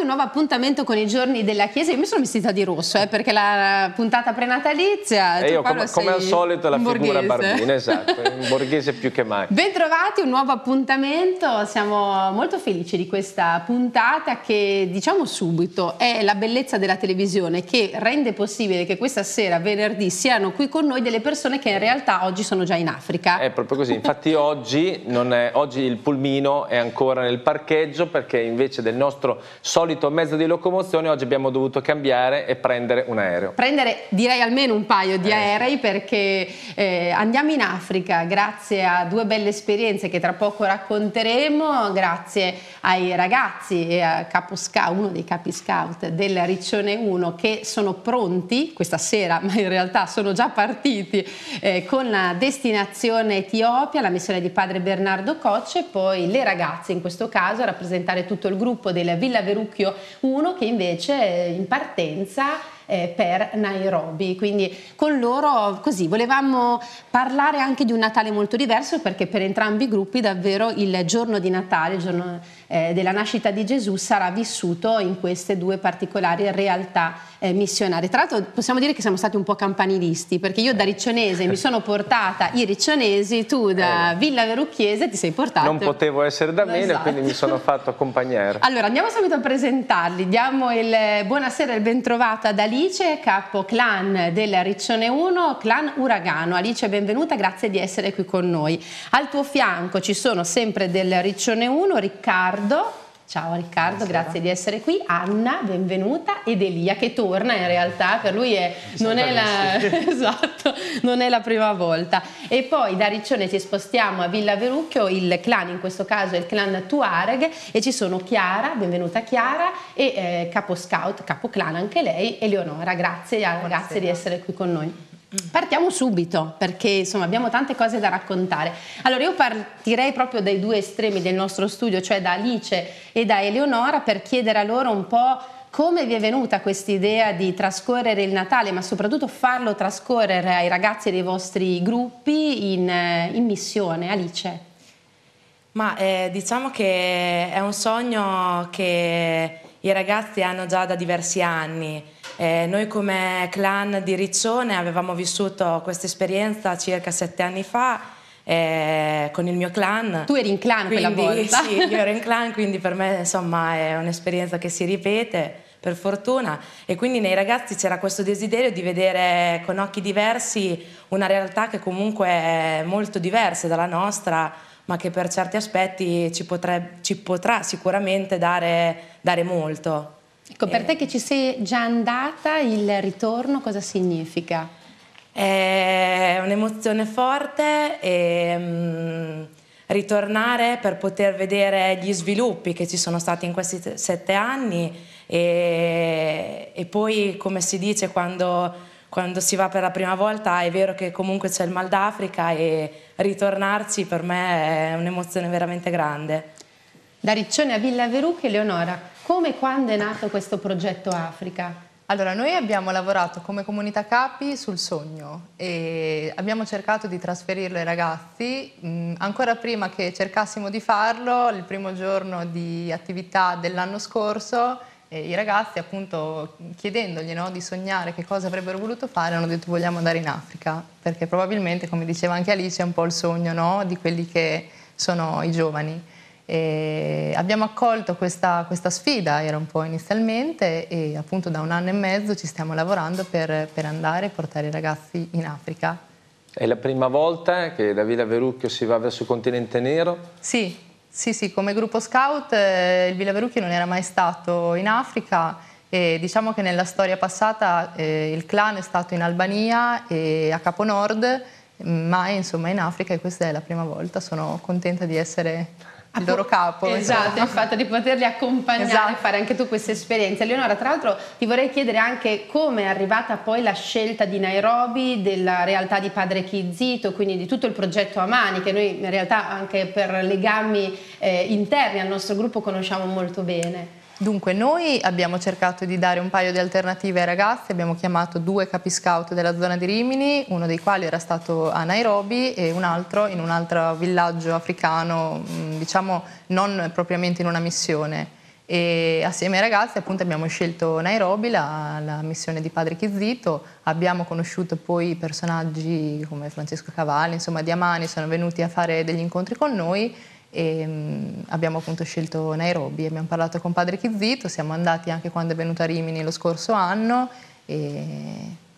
un nuovo appuntamento con i giorni della Chiesa. Io mi sono vestita di rosso eh, perché la puntata prenatalizia. E io, com come al solito, la figura barbina, esatto, un borghese più che mai. Bentrovati, un nuovo appuntamento. Siamo molto felici di questa puntata che, diciamo subito, è la bellezza della televisione che rende possibile che questa sera, venerdì, siano qui con noi delle persone che in realtà oggi sono già in Africa. È proprio così. Infatti, oggi, è, oggi il pulmino è ancora nel parcheggio perché invece del nostro solito solito mezzo di locomozione, oggi abbiamo dovuto cambiare e prendere un aereo. Prendere direi almeno un paio di eh, aerei perché eh, andiamo in Africa grazie a due belle esperienze che tra poco racconteremo, grazie ai ragazzi e a capo scout, uno dei capi scout della Riccione 1 che sono pronti questa sera, ma in realtà sono già partiti eh, con la destinazione Etiopia, la missione di padre Bernardo Coce e poi le ragazze in questo caso a rappresentare tutto il gruppo del Villa Verucchio Tokyo, uno che invece è in partenza eh, per Nairobi. Quindi con loro così volevamo parlare anche di un Natale molto diverso perché per entrambi i gruppi davvero il giorno di Natale, il giorno eh, della nascita di Gesù sarà vissuto in queste due particolari realtà eh, missionaria. Tra l'altro possiamo dire che siamo stati un po' campanilisti, perché io da riccionese mi sono portata i riccionesi, tu da eh. Villa Verucchiese ti sei portata. Non potevo essere da meno, esatto. quindi mi sono fatto accompagnare. Allora, andiamo subito a presentarli. Diamo il eh, buonasera e il bentrovata ad Alice, capo clan del Riccione 1, clan Uragano. Alice, benvenuta, grazie di essere qui con noi. Al tuo fianco ci sono sempre del Riccione 1 Riccardo Ciao Riccardo, Buonasera. grazie di essere qui. Anna, benvenuta. Ed Elia che torna in realtà, per lui è, non, è la, esatto, non, è la, prima volta. E poi da Riccione ci spostiamo a Villa Verucchio, il clan in questo caso è il clan Tuareg e ci sono Chiara, benvenuta Chiara, e eh, capo scout, capo clan anche lei, Eleonora. Grazie, ah, grazie di essere qui con noi. Partiamo subito perché insomma abbiamo tante cose da raccontare. Allora io partirei proprio dai due estremi del nostro studio, cioè da Alice e da Eleonora per chiedere a loro un po' come vi è venuta questa idea di trascorrere il Natale, ma soprattutto farlo trascorrere ai ragazzi dei vostri gruppi in, eh, in missione. Alice. Ma eh, diciamo che è un sogno che i ragazzi hanno già da diversi anni eh, noi come clan di Riccione avevamo vissuto questa esperienza circa sette anni fa eh, con il mio clan. Tu eri in clan quindi, quella volta. Sì, io ero in clan, quindi per me insomma è un'esperienza che si ripete per fortuna e quindi nei ragazzi c'era questo desiderio di vedere con occhi diversi una realtà che comunque è molto diversa dalla nostra ma che per certi aspetti ci, potre, ci potrà sicuramente dare, dare molto. Ecco, per eh, te che ci sei già andata, il ritorno cosa significa? È un'emozione forte e mh, mm, ritornare per poter vedere gli sviluppi che ci sono stati in questi sette anni e, e poi, come si dice, quando quando si va per la prima volta è vero che comunque c'è il mal d'Africa e ritornarci per me è un'emozione veramente grande. Da Riccione a Villa Veruca, Eleonora, come e quando è nato questo progetto Africa? Allora, noi abbiamo lavorato come comunità capi sul sogno e abbiamo cercato di trasferirlo ai ragazzi. Mm, ancora prima che cercassimo di farlo, il primo giorno di attività dell'anno scorso, eh, i ragazzi appunto chiedendogli no, di sognare che cosa avrebbero voluto fare, hanno detto vogliamo andare in Africa, perché probabilmente, come diceva anche Alice, è un po' il sogno no, di quelli che sono i giovani. E abbiamo accolto questa, questa, sfida, era un po' inizialmente, e appunto da un anno e mezzo ci stiamo lavorando per, per andare e portare i ragazzi in Africa. È la prima volta che da Villa Verucchio si va verso il continente nero? Sì, sì, sì, come gruppo scout eh, il Villa Verucchio non era mai stato in Africa e diciamo che nella storia passata eh, il clan è stato in Albania e a Capo Nord, ma insomma in Africa e questa è la prima volta, sono contenta di essere il loro capo. Eh, esatto, il fatto di poterli accompagnare esatto. e fare anche tu questa esperienza. Leonora, tra l'altro ti vorrei chiedere anche come è arrivata poi la scelta di Nairobi, della realtà di Padre Chizito, quindi di tutto il progetto Amani, che noi in realtà anche per legami eh, interni al nostro gruppo conosciamo molto bene. Dunque, noi abbiamo cercato di dare un paio di alternative ai ragazzi, abbiamo chiamato due capi scout della zona di Rimini, uno dei quali era stato a Nairobi e un altro in un altro villaggio africano, diciamo non propriamente in una missione. E assieme ai ragazzi appunto, abbiamo scelto Nairobi, la, la missione di Padre Chizzito, abbiamo conosciuto poi personaggi come Francesco Cavalli, insomma Diamani, sono venuti a fare degli incontri con noi e mm, abbiamo appunto scelto Nairobi, abbiamo parlato con padre Chizzito, siamo andati anche quando è venuto a Rimini lo scorso anno e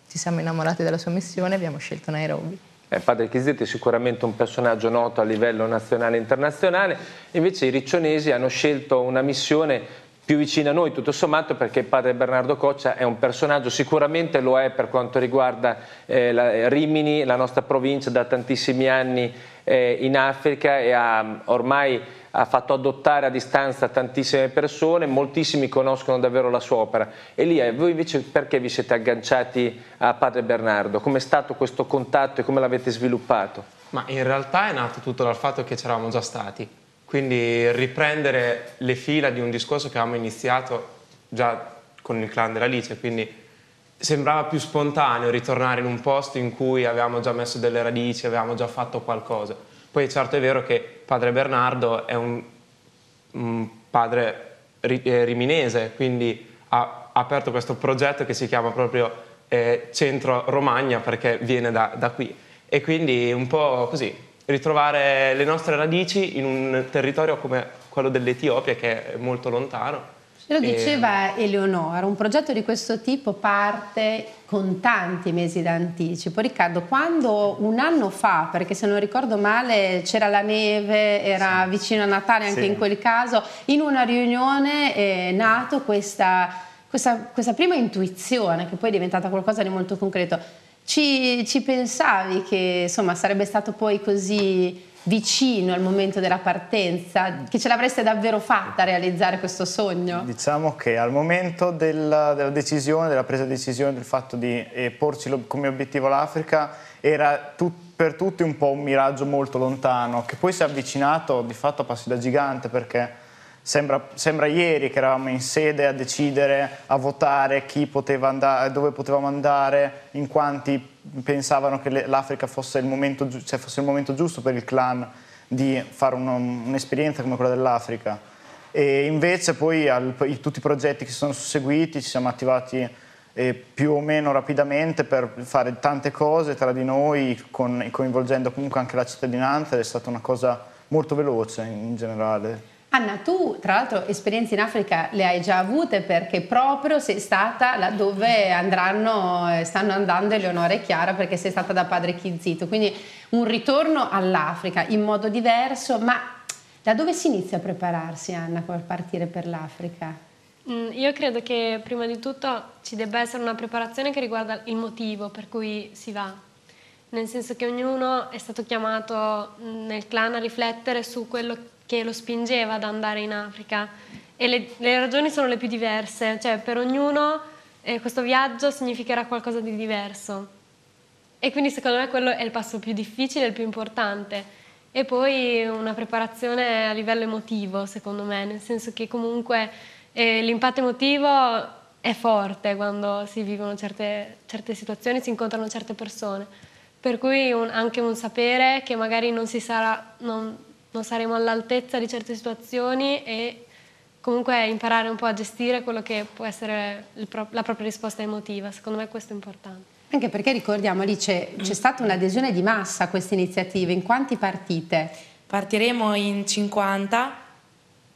ci siamo innamorati della sua missione e abbiamo scelto Nairobi. Eh, padre Chizzito è sicuramente un personaggio noto a livello nazionale e internazionale, invece i riccionesi hanno scelto una missione più vicina a noi tutto sommato perché il padre Bernardo Coccia è un personaggio, sicuramente lo è per quanto riguarda eh, la, Rimini, la nostra provincia da tantissimi anni eh, in Africa e ha ormai ha fatto adottare a distanza tantissime persone, moltissimi conoscono davvero la sua opera. Elia, voi invece perché vi siete agganciati a Padre Bernardo? Com'è stato questo contatto e come l'avete sviluppato? Ma in realtà è nato tutto dal fatto che c'eravamo già stati, quindi riprendere le fila di un discorso che avevamo iniziato già con il clan dell'Alice, quindi sembrava più spontaneo ritornare in un posto in cui avevamo già messo delle radici, avevamo già fatto qualcosa. Poi certo è vero che padre Bernardo è un, un padre ri, eh, riminese, quindi ha, aperto questo progetto che si chiama proprio eh, Centro Romagna perché viene da, da qui. E quindi un po' così, ritrovare le nostre radici in un territorio come quello dell'Etiopia che è molto lontano lo eh, diceva Eleonora, un progetto di questo tipo parte con tanti mesi d'anticipo. Riccardo, quando un anno fa, perché se non ricordo male c'era la neve, era sì. vicino a Natale anche sì. in quel caso, in una riunione è eh, nato questa, questa, questa prima intuizione che poi è diventata qualcosa di molto concreto. Ci, ci pensavi che insomma, sarebbe stato poi così vicino al momento della partenza, che ce l'avreste davvero fatta a realizzare questo sogno? Diciamo che al momento della, della decisione, della presa di decisione del fatto di eh, porci come obiettivo l'Africa era tutto per tutti un po' un miraggio molto lontano, che poi si è avvicinato di fatto a passi da gigante perché Sembra, sembra, ieri che eravamo in sede a decidere, a votare chi poteva andare, dove potevamo andare, in quanti pensavano che l'Africa fosse, cioè fosse, il momento giusto per il clan di fare un'esperienza come quella dell'Africa. E invece poi al, tutti i progetti che si sono susseguiti ci siamo attivati eh, più o meno rapidamente per fare tante cose tra di noi, con, coinvolgendo comunque anche la cittadinanza ed è stata una cosa molto veloce in generale. Anna, tu tra l'altro esperienze in Africa le hai già avute perché proprio sei stata laddove andranno, eh, stanno andando Eleonora e Chiara perché sei stata da padre Kizito, quindi un ritorno all'Africa in modo diverso, ma da dove si inizia a prepararsi Anna per partire per l'Africa? Mm, io credo che prima di tutto ci debba essere una preparazione che riguarda il motivo per cui si va, nel senso che ognuno è stato chiamato mm, nel clan a riflettere su quello che che lo spingeva ad andare in Africa e le, le ragioni sono le più diverse, cioè per ognuno eh, questo viaggio significherà qualcosa di diverso. E quindi secondo me quello è il passo più difficile, il più importante. E poi una preparazione a livello emotivo, secondo me, nel senso che comunque eh, l'impatto emotivo è forte quando si vivono certe, certe situazioni, si incontrano certe persone. Per cui un, anche un sapere che magari non si sarà, non, non saremo all'altezza di certe situazioni e comunque imparare un po' a gestire quello che può essere pro la propria risposta emotiva. Secondo me questo è importante. Anche perché ricordiamo Alice, c'è stata un'adesione di massa a queste iniziative, in quanti partite? Partiremo in 50,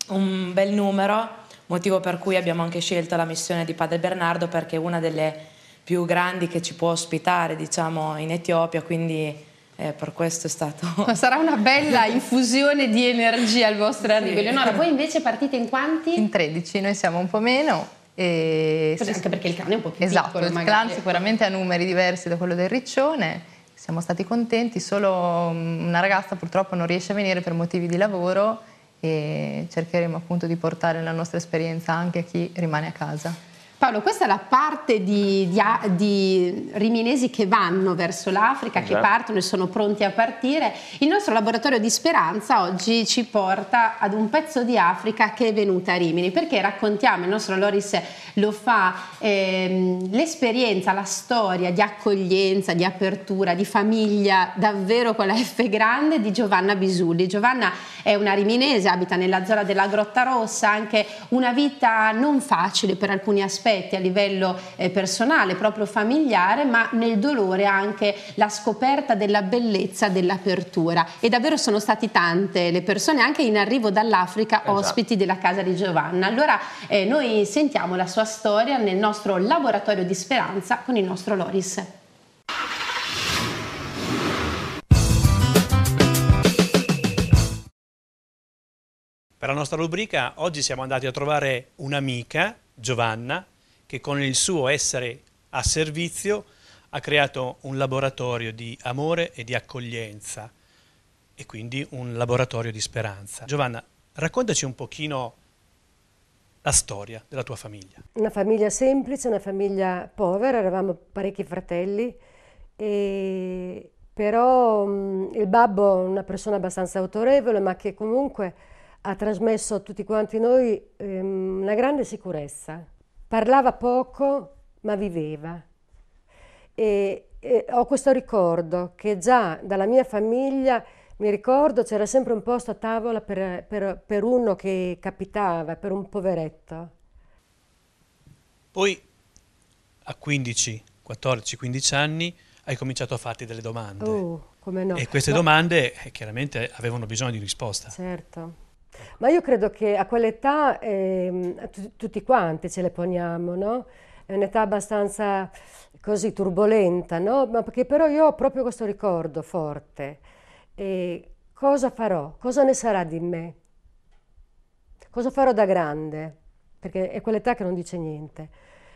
un bel numero, motivo per cui abbiamo anche scelto la missione di Padre Bernardo perché è una delle più grandi che ci può ospitare diciamo, in Etiopia, quindi eh, per questo è stato... sarà una bella infusione di energia al vostro arrivo. Sì. Eleonora, voi invece partite in quanti? In 13, noi siamo un po' meno. E... Sì, anche perché il clan è un po' più esatto, piccolo. Esatto, il clan sicuramente ha numeri diversi da quello del riccione. Siamo stati contenti, solo mm, una ragazza purtroppo non riesce a venire per motivi di lavoro e cercheremo appunto di portare la nostra esperienza anche a chi rimane a casa. Paolo, questa è la parte di, di, di riminesi che vanno verso l'Africa, che esatto. partono e sono pronti a partire. Il nostro laboratorio di speranza oggi ci porta ad un pezzo di Africa che è venuta a Rimini, perché raccontiamo, il nostro Loris lo fa, ehm, l'esperienza, la storia di accoglienza, di apertura, di famiglia davvero con la F grande di Giovanna Bisulli. Giovanna è una riminese, abita nella zona della Grotta Rossa, anche una vita non facile per alcuni aspetti aspetti a livello eh, personale, proprio familiare, ma nel dolore anche la scoperta della bellezza dell'apertura. E davvero sono stati tante le persone, anche in arrivo dall'Africa, esatto. ospiti della casa di Giovanna. Allora eh, noi sentiamo la sua storia nel nostro laboratorio di speranza con il nostro Loris. Per la nostra rubrica oggi siamo andati a trovare un'amica, Giovanna, che con il suo essere a servizio ha creato un laboratorio di amore e di accoglienza e quindi un laboratorio di speranza. Giovanna, raccontaci un pochino la storia della tua famiglia. Una famiglia semplice, una famiglia povera, eravamo parecchi fratelli, e... però mh, mm, il babbo è una persona abbastanza autorevole, ma che comunque ha trasmesso a tutti quanti noi ehm, una grande sicurezza parlava poco ma viveva. E, e ho questo ricordo che già dalla mia famiglia, mi ricordo, c'era sempre un posto a tavola per, per, per uno che capitava, per un poveretto. Poi a 15, 14, 15 anni hai cominciato a farti delle domande. Oh, come no. E queste Ma... domande eh, chiaramente avevano bisogno di risposta. Certo. Ma io credo che a quell'età eh, tutti quanti ce le poniamo, no? È un'età abbastanza così turbolenta, no? Ma perché però io ho proprio questo ricordo forte. E cosa farò? Cosa ne sarà di me? Cosa farò da grande? Perché è quell'età che non dice niente.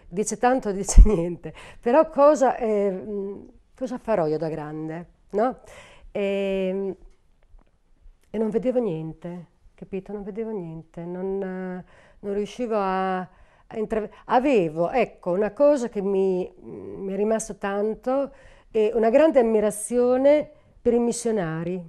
Dice tanto, dice niente. Però cosa, eh, cosa farò io da grande? No? E, ehm, e non vedevo niente capito? Non vedevo niente, non, eh, non riuscivo a, a intravedere. Avevo, ecco, una cosa che mi, mm, mi è rimasta tanto è una grande ammirazione per i missionari.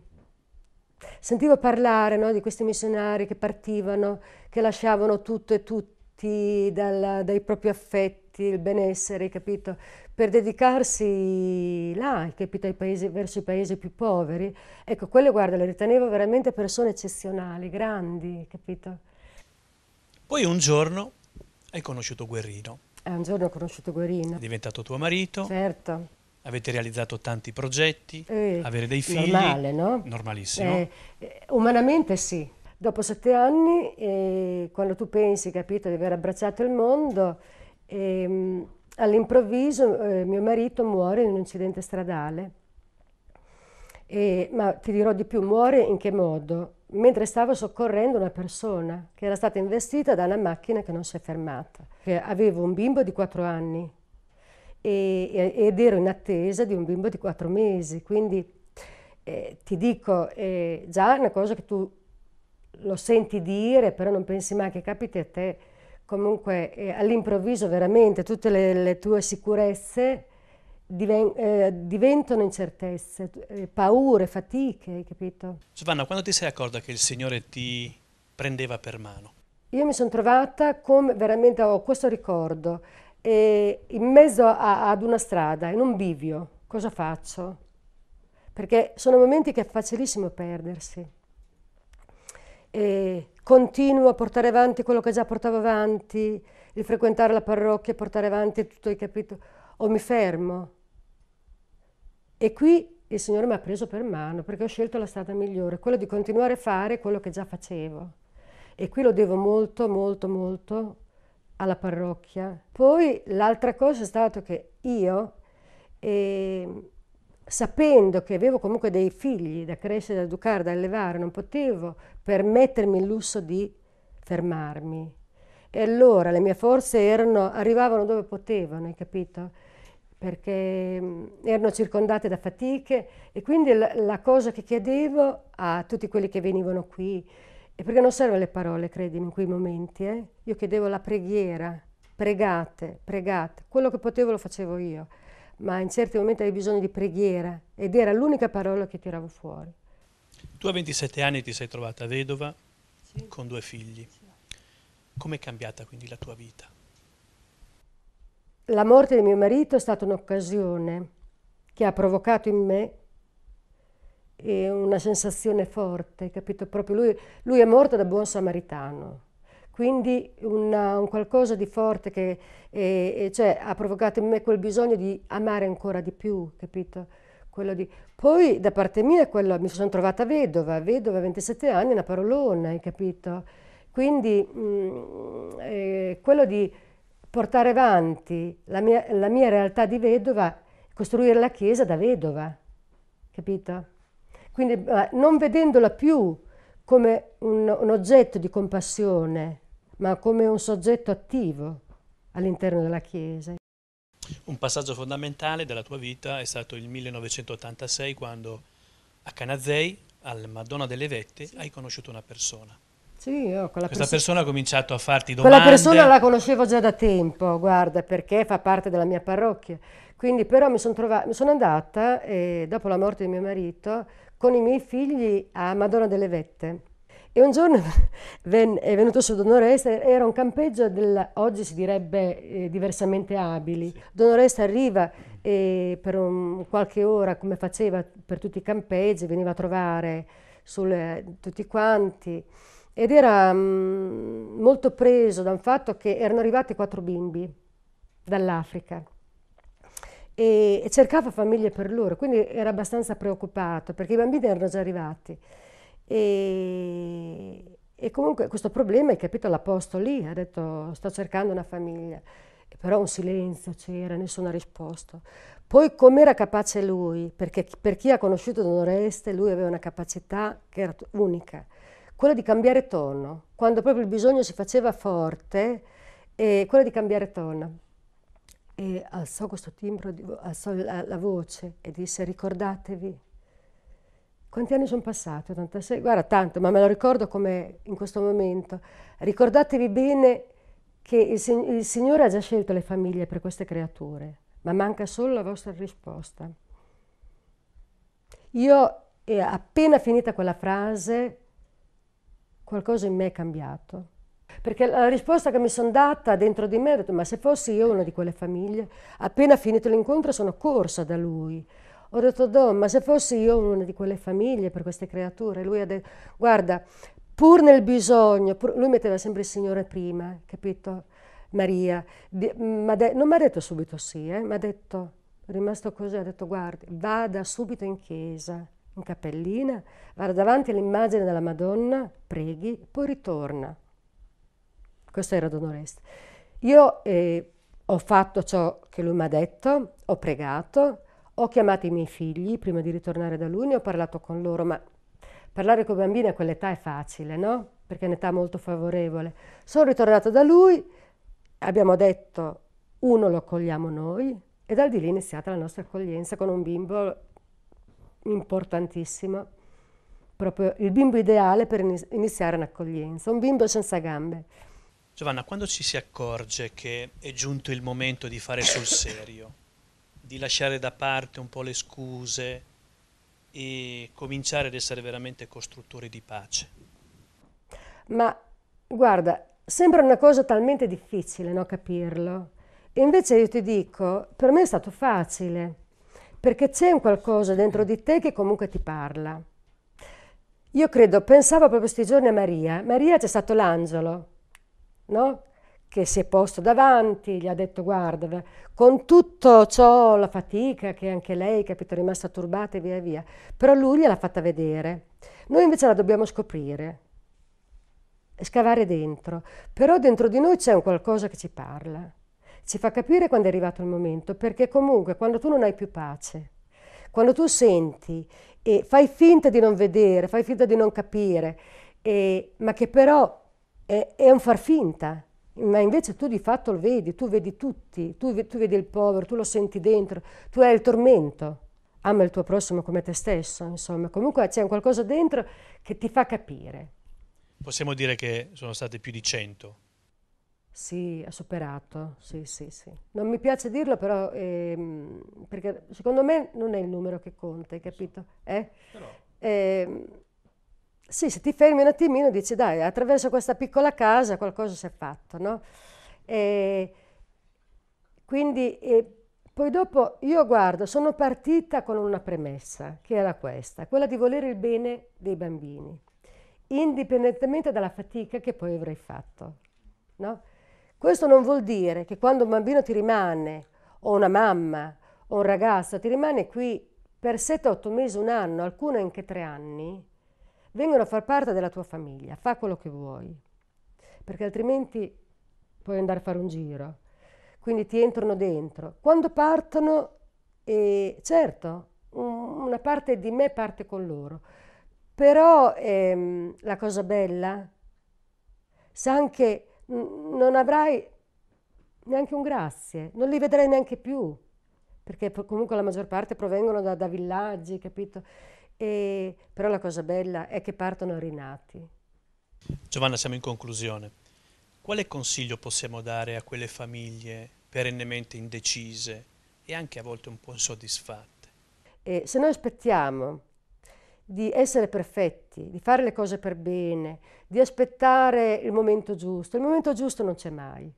Sentivo parlare no, di questi missionari che partivano, che lasciavano tutto e tutti dal, dai propri affetti, il benessere, capito? per dedicarsi là, anche paesi, verso i paesi più poveri. Ecco, quelle, guarda, le ritenevo veramente persone eccezionali, grandi, capito? Poi un giorno hai conosciuto Guerrino. Eh, un giorno ho conosciuto Guerrino. È diventato tuo marito. Certo. Avete realizzato tanti progetti, eh, avere dei figli. Normale, no? Normalissimo. Eh, eh umanamente sì. Dopo sette anni, eh, quando tu pensi, capito, di aver abbracciato il mondo, ehm, all'improvviso eh, mio marito muore in un incidente stradale. E, ma ti dirò di più, muore in che modo? Mentre stavo soccorrendo una persona che era stata investita da una macchina che non si è fermata. Avevo un bimbo di 4 anni e, ed ero in attesa di un bimbo di 4 mesi, quindi eh, ti dico, eh, già è una cosa che tu lo senti dire, però non pensi mai che capiti a te comunque eh, all'improvviso veramente tutte le, le tue sicurezze diven eh, diventano incertezze, eh, paure, fatiche, capito? Giovanna, quando ti sei accorta che il Signore ti prendeva per mano? Io mi sono trovata come veramente ho questo ricordo, in mezzo a, ad una strada, in un bivio, cosa faccio? Perché sono momenti che è facilissimo perdersi e continuo a portare avanti quello che già portavo avanti, il frequentare la parrocchia, portare avanti tutto il capitolo, o mi fermo. E qui il Signore mi ha preso per mano perché ho scelto la strada migliore, quella di continuare a fare quello che già facevo. E qui lo devo molto, molto, molto alla parrocchia. Poi l'altra cosa è stata che io... Eh, sapendo che avevo comunque dei figli da crescere, da educare, da allevare, non potevo permettermi il lusso di fermarmi. E allora le mie forze erano, arrivavano dove potevano, hai capito? Perché mm, erano circondate da fatiche e quindi la, la cosa che chiedevo a tutti quelli che venivano qui, e perché non servono le parole, credimi, in quei momenti, eh? io chiedevo la preghiera, pregate, pregate, quello che potevo lo facevo io ma in certi momenti avevi bisogno di preghiera ed era l'unica parola che tiravo fuori. Tu a 27 anni ti sei trovata vedova sì. con due figli. Sì. Com'è cambiata quindi la tua vita? La morte di mio marito è stata un'occasione che ha provocato in me eh, una sensazione forte, capito? Proprio lui, lui è morto da buon samaritano quindi una, un qualcosa di forte che eh, eh, cioè, ha provocato in me quel bisogno di amare ancora di più, capito? Di... Poi da parte mia quello, mi sono trovata vedova, vedova a 27 anni, una parolona, hai capito? Quindi mh, mm, eh, quello di portare avanti la mia, la mia, realtà di vedova, costruire la chiesa da vedova, capito? Quindi non vedendola più come un, un oggetto di compassione, ma come un soggetto attivo all'interno della Chiesa. Un passaggio fondamentale della tua vita è stato il 1986 quando a Canazzei, al Madonna delle Vette, sì. hai conosciuto una persona. Sì, io quella Questa pers persona ha cominciato a farti domande. Quella persona la conoscevo già da tempo, guarda, perché fa parte della mia parrocchia. Quindi però mi, son mi sono andata, eh, dopo la morte di mio marito, con i miei figli a Madonna delle Vette e un giorno ven- è venuto su Don Oreste, era un campeggio del, oggi si direbbe eh, diversamente abili. Don Oreste arriva e eh, per un, qualche ora, come faceva per tutti i campeggi, veniva a trovare sul, tutti quanti ed era mh, mm, molto preso da un fatto che erano arrivati quattro bimbi dall'Africa e, e cercava famiglie per loro, quindi era abbastanza preoccupato perché i bambini erano già arrivati. E, e comunque questo problema, hai capito, l'ha posto lì, ha detto sto cercando una famiglia. però un silenzio c'era, nessuno ha risposto. Poi com'era capace lui, perché per chi ha conosciuto Don Oreste, lui aveva una capacità che era unica, quella di cambiare tono. Quando proprio il bisogno si faceva forte, e eh, quella di cambiare tono. E alzò questo timbro, alzò la, la voce e disse ricordatevi quanti anni sono passati? 86? Guarda, tanto, ma me lo ricordo come in questo momento. Ricordatevi bene che il, il Signore ha già scelto le famiglie per queste creature, ma manca solo la vostra risposta. Io, eh, appena finita quella frase, qualcosa in me è cambiato. Perché la risposta che mi sono data dentro di me, è detto, ma se fossi io una di quelle famiglie, appena finito l'incontro sono corsa da lui ho detto, Don, ma se fossi io una di quelle famiglie per queste creature, lui ha detto, guarda, pur nel bisogno, pur, lui metteva sempre il Signore prima, capito? Maria, di, ma de, non mi ha detto subito sì, eh, mi ha detto, è rimasto così, ha detto, guarda, vada subito in chiesa, in cappellina, vada davanti all'immagine della Madonna, preghi, poi ritorna. Questo era Don Oreste. Io eh, ho fatto ciò che lui mi ha detto, ho pregato, ho chiamato i miei figli prima di ritornare da lui, ne ho parlato con loro, ma parlare con bambini a quell'età è facile, no? Perché è un'età molto favorevole. Sono ritornata da lui, abbiamo detto uno lo accogliamo noi e dal di lì è iniziata la nostra accoglienza con un bimbo importantissimo, proprio il bimbo ideale per iniziare un'accoglienza, un bimbo senza gambe. Giovanna, quando ci si accorge che è giunto il momento di fare sul serio? di lasciare da parte un po' le scuse e cominciare ad essere veramente costruttori di pace. Ma guarda, sembra una cosa talmente difficile no, capirlo. E invece io ti dico, per me è stato facile, perché c'è un qualcosa dentro di te che comunque ti parla. Io credo, pensavo proprio questi giorni a Maria. Maria c'è stato l'angelo, no? che si è posto davanti, gli ha detto guarda, con tutto ciò la fatica che anche lei, capito, è rimasta turbata e via via, però lui gliel'ha fatta vedere. Noi invece la dobbiamo scoprire, scavare dentro, però dentro di noi c'è un qualcosa che ci parla, ci fa capire quando è arrivato il momento, perché comunque quando tu non hai più pace, quando tu senti e fai finta di non vedere, fai finta di non capire, e, ma che però è, è un far finta, ma invece tu di fatto lo vedi, tu vedi tutti, tu, tu vedi il povero, tu lo senti dentro, tu hai il tormento, ama il tuo prossimo come te stesso, insomma, comunque c'è qualcosa dentro che ti fa capire. Possiamo dire che sono state più di 100. Sì, ha superato, sì, sì, sì. Non mi piace dirlo però, ehm, perché secondo me non è il numero che conta, hai capito? Eh? Però... Eh, sì, se ti fermi un attimino dici dai, attraverso questa piccola casa qualcosa si è fatto, no? E quindi e poi dopo io guardo, sono partita con una premessa, che era questa, quella di volere il bene dei bambini, indipendentemente dalla fatica che poi avrei fatto, no? Questo non vuol dire che quando un bambino ti rimane, o una mamma, o un ragazzo, ti rimane qui per 7-8 mesi, un anno, alcuno anche tre anni, vengono a far parte della tua famiglia, fa quello che vuoi, perché altrimenti puoi andare a fare un giro. Quindi ti entrano dentro. Quando partono, eh, certo, un, una parte di me parte con loro, però ehm, la cosa bella, sa anche, che non avrai neanche un grazie, non li vedrai neanche più, perché comunque la maggior parte provengono da, da villaggi, capito? E, però la cosa bella è che partono rinati. Giovanna, siamo in conclusione. Quale consiglio possiamo dare a quelle famiglie perennemente indecise e anche a volte un po' insoddisfatte? E se noi aspettiamo di essere perfetti, di fare le cose per bene, di aspettare il momento giusto, il momento giusto non c'è mai.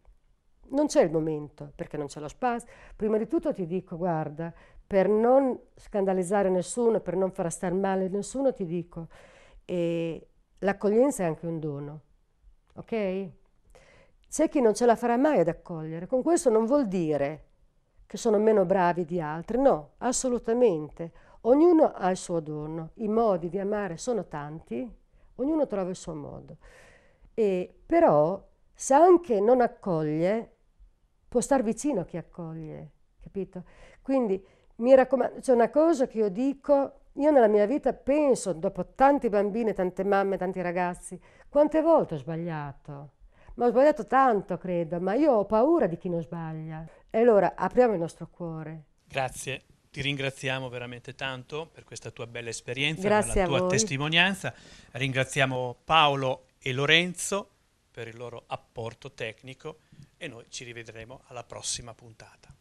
Non c'è il momento perché non c'è lo spazio. Prima di tutto ti dico, guarda, per non scandalizzare nessuno, per non far star male nessuno, ti dico, eh, l'accoglienza è anche un dono, ok? C'è chi non ce la farà mai ad accogliere, con questo non vuol dire che sono meno bravi di altri, no, assolutamente. Ognuno ha il suo dono, i modi di amare sono tanti, ognuno trova il suo modo. E, però, se anche non accoglie, può star vicino a chi accoglie, capito? Quindi mi raccomando, c'è una cosa che io dico, io nella mia vita penso, dopo tanti bambini, tante mamme, tanti ragazzi, quante volte ho sbagliato. Ma ho sbagliato tanto, credo, ma io ho paura di chi non sbaglia. E allora apriamo il nostro cuore. Grazie, ti ringraziamo veramente tanto per questa tua bella esperienza, Grazie per la tua voi. testimonianza. Ringraziamo Paolo e Lorenzo per il loro apporto tecnico e noi ci rivedremo alla prossima puntata.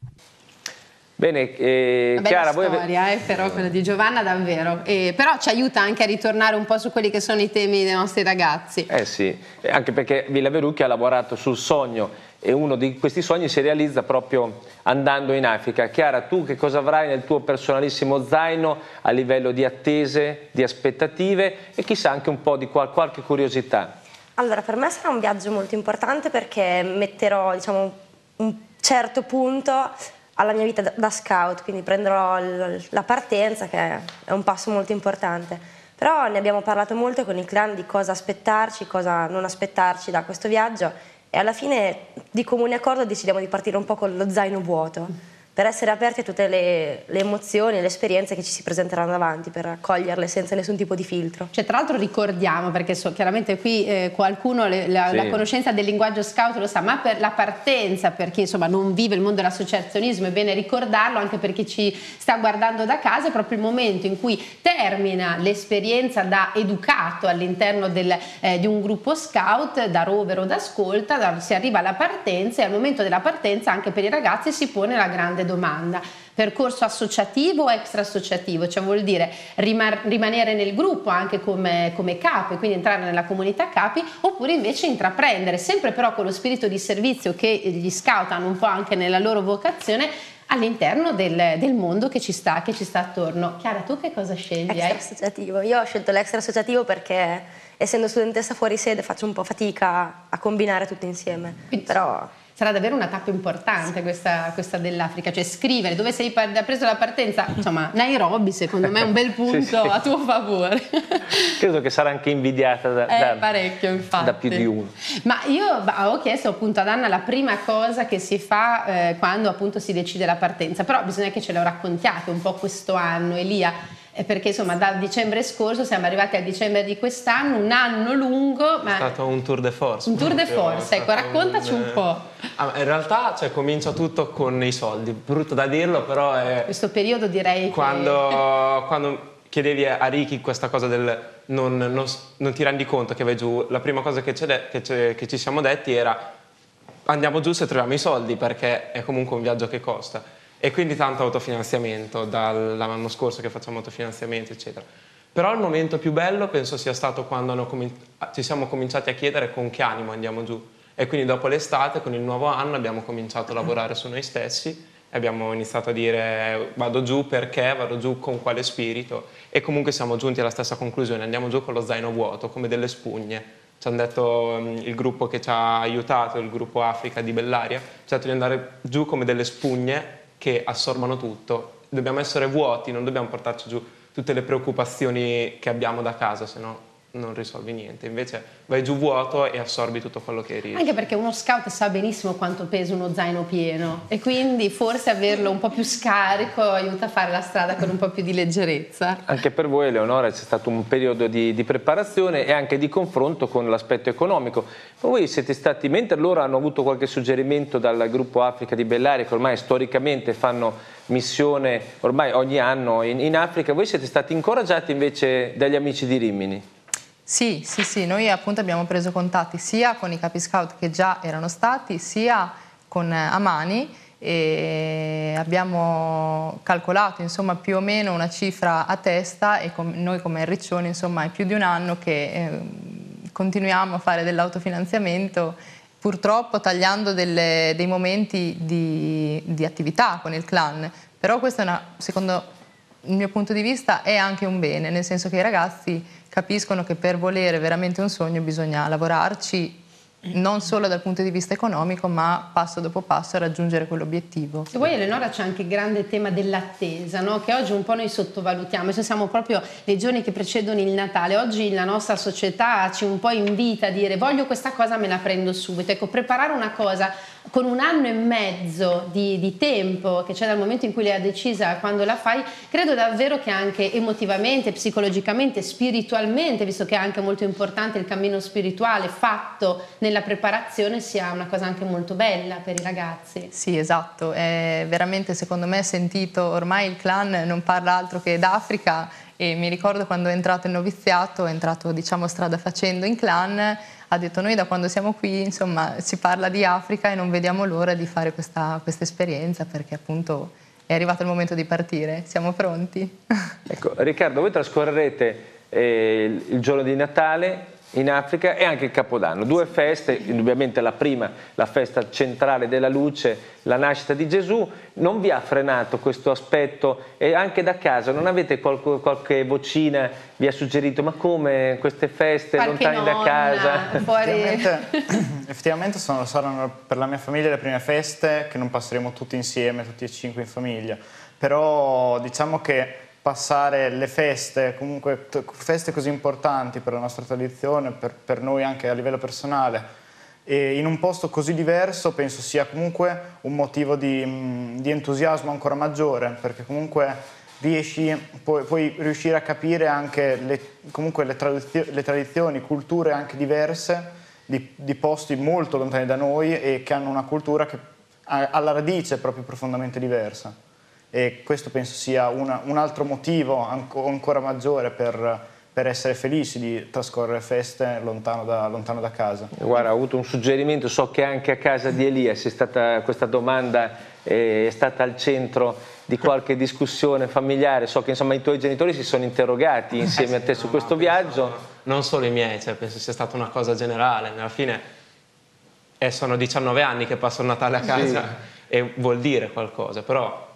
Bene, eh, Chiara, storia, voi... storia, eh, però quella di Giovanna davvero, eh, però ci aiuta anche a ritornare un po' su quelli che sono i temi dei nostri ragazzi. Eh sì, eh, anche perché Villa Verucchi ha lavorato sul sogno e uno di questi sogni si realizza proprio andando in Africa. Chiara, tu che cosa avrai nel tuo personalissimo zaino a livello di attese, di aspettative e chissà anche un po' di qual qualche curiosità? Allora, per me sarà un viaggio molto importante perché metterò, diciamo, un certo punto alla mia vita da scout, quindi prenderò la partenza che è un passo molto importante. Però ne abbiamo parlato molto con il clan di cosa aspettarci, cosa non aspettarci da questo viaggio e alla fine di comune accordo decidiamo di partire un po' con lo zaino vuoto per essere aperti a tutte le, le emozioni e le esperienze che ci si presenteranno davanti, per coglierle senza nessun tipo di filtro. Cioè, tra l'altro ricordiamo, perché so, chiaramente qui eh, qualcuno le, la, sì. la, conoscenza del linguaggio scout lo sa, ma per la partenza, per chi insomma non vive il mondo dell'associazionismo, è bene ricordarlo anche per chi ci sta guardando da casa, è proprio il momento in cui termina l'esperienza da educato all'interno del, eh, di un gruppo scout, da rover o da ascolta, da, si arriva alla partenza e al momento della partenza anche per i ragazzi si pone la grande grande domanda. Percorso associativo o extra-associativo? Cioè vuol dire rimar- rimanere nel gruppo anche come, come capo e quindi entrare nella comunità capi oppure invece intraprendere, sempre però con lo spirito di servizio che gli scout hanno un po' anche nella loro vocazione, all'interno del, del, mondo che ci, sta, che ci sta attorno. Chiara, tu che cosa scegli? Extra associativo. Io ho scelto l'extra associativo perché essendo studentessa fuori sede faccio un po' fatica a combinare tutto insieme. Quindi, Però sarà davvero una tappa importante questa, questa dell'Africa, cioè scrivere dove sei par- preso la partenza, insomma Nairobi secondo me è un bel punto sì, sì. a tuo favore. Credo che sarà anche invidiata da, eh, da, da più di uno. Ma io bah, ho chiesto appunto ad Anna la prima cosa che si fa eh, quando appunto si decide la partenza, però bisogna che ce lo raccontiate un po' questo anno, Elia perché insomma da dicembre scorso siamo arrivati a dicembre di quest'anno, un anno lungo. Ma... È stato un tour de force. Un tour de force, ecco, raccontaci un, un po'. Eh, ah, in realtà cioè, comincia tutto con i soldi, brutto da dirlo però è... Questo periodo direi quando, che... quando chiedevi a Ricky questa cosa del non, non, non, ti rendi conto che vai giù, la prima cosa che, che, che ci siamo detti era andiamo giù se troviamo i soldi perché è comunque un viaggio che costa e quindi tanto autofinanziamento dall'anno scorso che facciamo autofinanziamento eccetera. Però il momento più bello penso sia stato quando ci siamo cominciati a chiedere con che animo andiamo giù e quindi dopo l'estate con il nuovo anno abbiamo cominciato a lavorare su noi stessi e abbiamo iniziato a dire vado giù perché, vado giù con quale spirito e comunque siamo giunti alla stessa conclusione, andiamo giù con lo zaino vuoto come delle spugne ci hanno detto mm, il gruppo che ci ha aiutato, il gruppo Africa di Bellaria, ci ha detto di andare giù come delle spugne che assorbano tutto. Dobbiamo essere vuoti, non dobbiamo portarci giù tutte le preoccupazioni che abbiamo da casa, se no non risolvi niente, invece vai giù vuoto e assorbi tutto quello che riesci. Anche perché uno scout sa benissimo quanto pesa uno zaino pieno e quindi forse averlo un po' più scarico aiuta a fare la strada con un po' più di leggerezza. Anche per voi Eleonora c'è stato un periodo di, di preparazione e anche di confronto con l'aspetto economico. voi siete stati, mentre loro hanno avuto qualche suggerimento dal gruppo Africa di Bellari che ormai storicamente fanno missione ormai ogni anno in, in Africa, voi siete stati incoraggiati invece dagli amici di Rimini. Sì, sì, sì, noi appunto abbiamo preso contatti sia con i capi scout che già erano stati, sia con Amani e abbiamo calcolato insomma, più o meno una cifra a testa e com noi come Enriccione insomma, è più di un anno che eh, continuiamo a fare dell'autofinanziamento purtroppo tagliando delle, dei momenti di, di, attività con il clan, però questo una, secondo il mio punto di vista è anche un bene, nel senso che i ragazzi capiscono che per volere veramente un sogno bisogna lavorarci non solo dal punto di vista economico, ma passo dopo passo a raggiungere quell'obiettivo. se vuoi Eleonora c'è anche il grande tema dell'attesa, no? che oggi un po' noi sottovalutiamo, cioè siamo proprio nei giorni che precedono il Natale, oggi la nostra società ci un po' invita a dire voglio questa cosa, me la prendo subito, ecco preparare una cosa con un anno e mezzo di, di tempo che c'è dal momento in cui l'hai decisa a quando la fai, credo davvero che anche emotivamente, psicologicamente, spiritualmente, visto che è anche molto importante il cammino spirituale fatto nella preparazione, sia una cosa anche molto bella per i ragazzi. Sì, esatto, è veramente secondo me sentito, ormai il clan non parla altro che d'Africa e mi ricordo quando è entrato il noviziato, è entrato diciamo strada facendo in clan ha detto noi da quando siamo qui insomma, si parla di Africa e non vediamo l'ora di fare questa, questa esperienza perché appunto è arrivato il momento di partire, siamo pronti. Ecco, Riccardo, voi trascorrerete eh, il giorno di Natale in Africa e anche il Capodanno. Due feste, indubbiamente la prima, la festa centrale della luce, la nascita di Gesù, non vi ha frenato questo aspetto e anche da casa non avete qualche, qualche vocina vi ha suggerito ma come queste feste qualche lontane nonna, da casa? Fuori. Effettivamente, effettivamente sono, saranno per la mia famiglia le prime feste che non passeremo tutti insieme, tutti e cinque in famiglia, però diciamo che passare le feste, comunque feste così importanti per la nostra tradizione, per, per, noi anche a livello personale, e in un posto così diverso penso sia comunque un motivo di, mm, di entusiasmo ancora maggiore, perché comunque riesci, puoi, puoi riuscire a capire anche le, le, tradizio, le, tradizioni, culture anche diverse di, di posti molto lontani da noi e che hanno una cultura che alla radice è proprio profondamente diversa e questo penso sia una, un altro motivo anco, ancora maggiore per, per, essere felici di trascorrere feste lontano da, lontano da casa. Guarda, ho avuto un suggerimento, so che anche a casa di Elia è stata questa domanda eh, è stata al centro di qualche discussione familiare. So che insomma, i tuoi genitori si sono interrogati insieme eh sì, a te no, su questo no, viaggio. Penso, non solo i miei, cioè, penso sia stata una cosa generale. Alla fine eh, sono 19 anni che passo il Natale a casa sì. e vuol dire qualcosa, però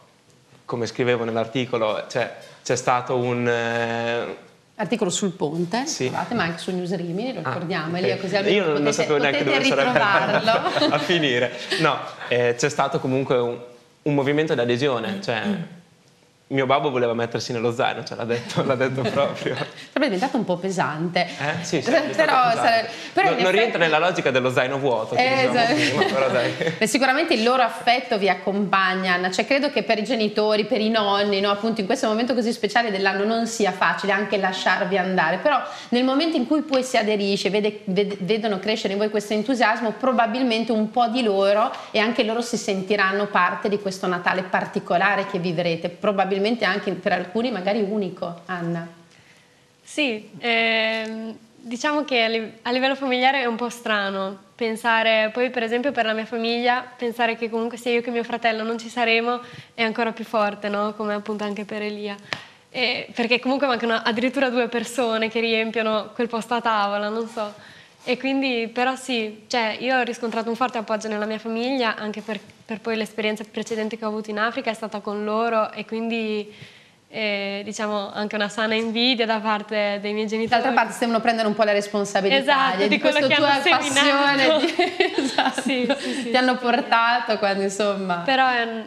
come scrivevo nell'articolo, cioè, c'è stato un... Eh... Articolo sul ponte, sì. trovate, ma anche su News Rimini, lo ricordiamo, ah, okay. lì così Io non potete, non sapevo neanche dove ritrovarlo. a finire. No, eh, c'è stato comunque un, un movimento di adesione, cioè... Mm mio babbo voleva mettersi nello zaino, ce l'ha detto, l'ha detto proprio. Sarebbe diventato un po' pesante. Eh? Sì, sì, però, sare... però no, non effetti... rientra nella logica dello zaino vuoto. Eh, esatto. prima, Sicuramente il loro affetto vi accompagna, Cioè, credo che per i genitori, per i nonni, no? appunto in questo momento così speciale dell'anno non sia facile anche lasciarvi andare, però nel momento in cui poi si aderisce, vede, vede, vedono crescere in voi questo entusiasmo, probabilmente un po' di loro e anche loro si sentiranno parte di questo Natale particolare che vivrete, probabilmente probabilmente anche per alcuni magari unico, Anna. Sì, eh, diciamo che a livello familiare è un po' strano pensare, poi per esempio per la mia famiglia, pensare che comunque sia io che mio fratello non ci saremo è ancora più forte, no? come appunto anche per Elia. Eh, perché comunque mancano addirittura due persone che riempiono quel posto a tavola, non so. E quindi, però sì, cioè, io ho riscontrato un forte appoggio nella mia famiglia, anche per, per poi l'esperienza precedente che ho avuto in Africa è stata con loro e quindi... E, eh, diciamo anche una sana invidia da parte dei miei genitori. D'altra parte sembrano prendere un po' la responsabilità esatto, di, di questa tua passione di, esatto, sì, sì, sì. ti hanno portato quando insomma. Però è,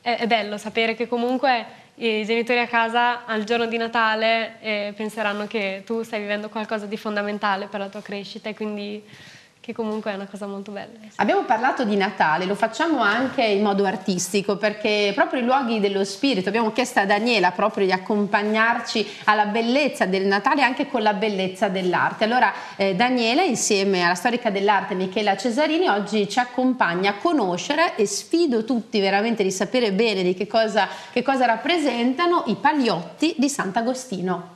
è, è bello sapere che comunque i genitori a casa al giorno di Natale eh, penseranno che tu stai vivendo qualcosa di fondamentale per la tua crescita e quindi che comunque è una cosa molto bella. Eh, sì. Abbiamo parlato di Natale, lo facciamo anche in modo artistico perché proprio i luoghi dello spirito, abbiamo chiesto a Daniela proprio di accompagnarci alla bellezza del Natale anche con la bellezza dell'arte. Allora eh, Daniela insieme alla storica dell'arte Michela Cesarini oggi ci accompagna a conoscere e sfido tutti veramente di sapere bene di che cosa, che cosa rappresentano i paliotti di Sant'Agostino.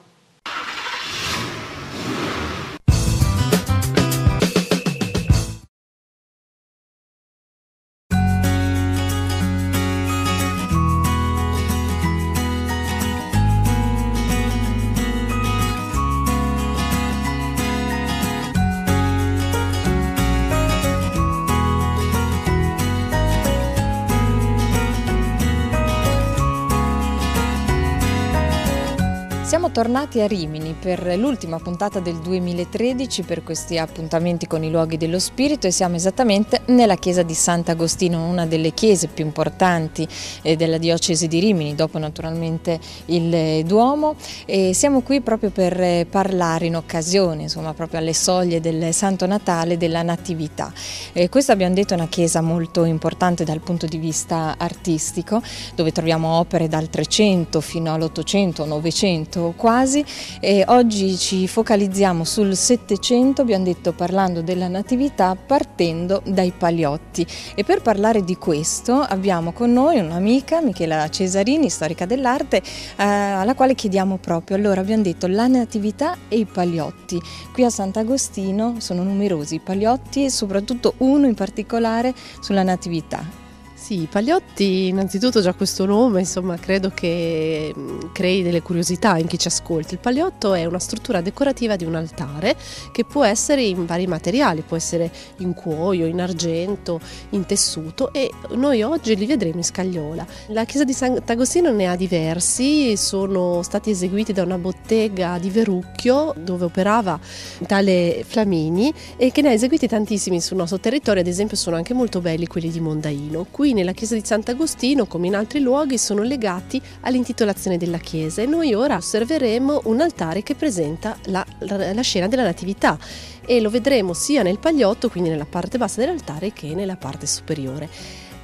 bentornati a Rimini per l'ultima puntata del 2013 per questi appuntamenti con i luoghi dello spirito e siamo esattamente nella chiesa di Sant'Agostino, una delle chiese più importanti eh, della diocesi di Rimini, dopo naturalmente il eh, Duomo e siamo qui proprio per eh, parlare in occasione, insomma proprio alle soglie del Santo Natale della Natività. E questa abbiamo detto è una chiesa molto importante dal punto di vista artistico, dove troviamo opere dal 300 fino all'800, 900, quasi e oggi ci focalizziamo sul Settecento, abbiamo detto parlando della Natività, partendo dai Paliotti e per parlare di questo abbiamo con noi un'amica, Michela Cesarini, storica dell'arte, eh, alla quale chiediamo proprio, allora abbiamo detto la Natività e i Paliotti, qui a Sant'Agostino sono numerosi i Paliotti e soprattutto uno in particolare sulla Natività sì, Pagliotti innanzitutto già questo nome insomma credo che mm, crei delle curiosità in chi ci ascolta. Il pagliotto è una struttura decorativa di un altare che può essere in vari materiali, può essere in cuoio, in argento, in tessuto e noi oggi li vedremo in scagliola. La chiesa di Sant'Agostino ne ha diversi, sono stati eseguiti da una bottega di Verucchio dove operava tale Flamini e che ne ha eseguiti tantissimi sul nostro territorio, ad esempio sono anche molto belli quelli di Mondaino. Qui nella chiesa di Sant'Agostino, come in altri luoghi, sono legati all'intitolazione della chiesa e noi ora osserveremo un altare che presenta la, la, scena della Natività e lo vedremo sia nel pagliotto, quindi nella parte bassa dell'altare, che nella parte superiore.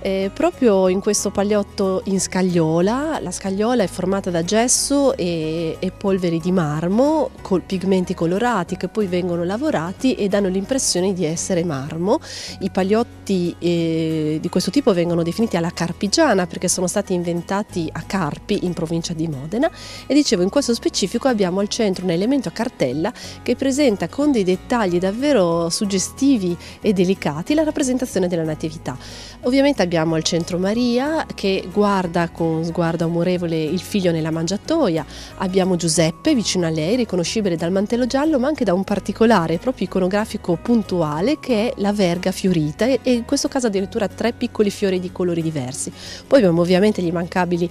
Eh, proprio in questo pagliotto in scagliola, la scagliola è formata da gesso e, e polveri di marmo con pigmenti colorati che poi vengono lavorati e danno l'impressione di essere marmo. I pagliotti eh, di questo tipo vengono definiti alla carpigiana perché sono stati inventati a Carpi in provincia di Modena e dicevo in questo specifico abbiamo al centro un elemento a cartella che presenta con dei dettagli davvero suggestivi e delicati la rappresentazione della natività. Ovviamente abbiamo abbiamo al centro Maria che guarda con sguardo amorevole il figlio nella mangiatoia, abbiamo Giuseppe vicino a lei, riconoscibile dal mantello giallo ma anche da un particolare proprio iconografico puntuale che è la verga fiorita e in questo caso addirittura tre piccoli fiori di colori diversi. Poi abbiamo ovviamente gli immancabili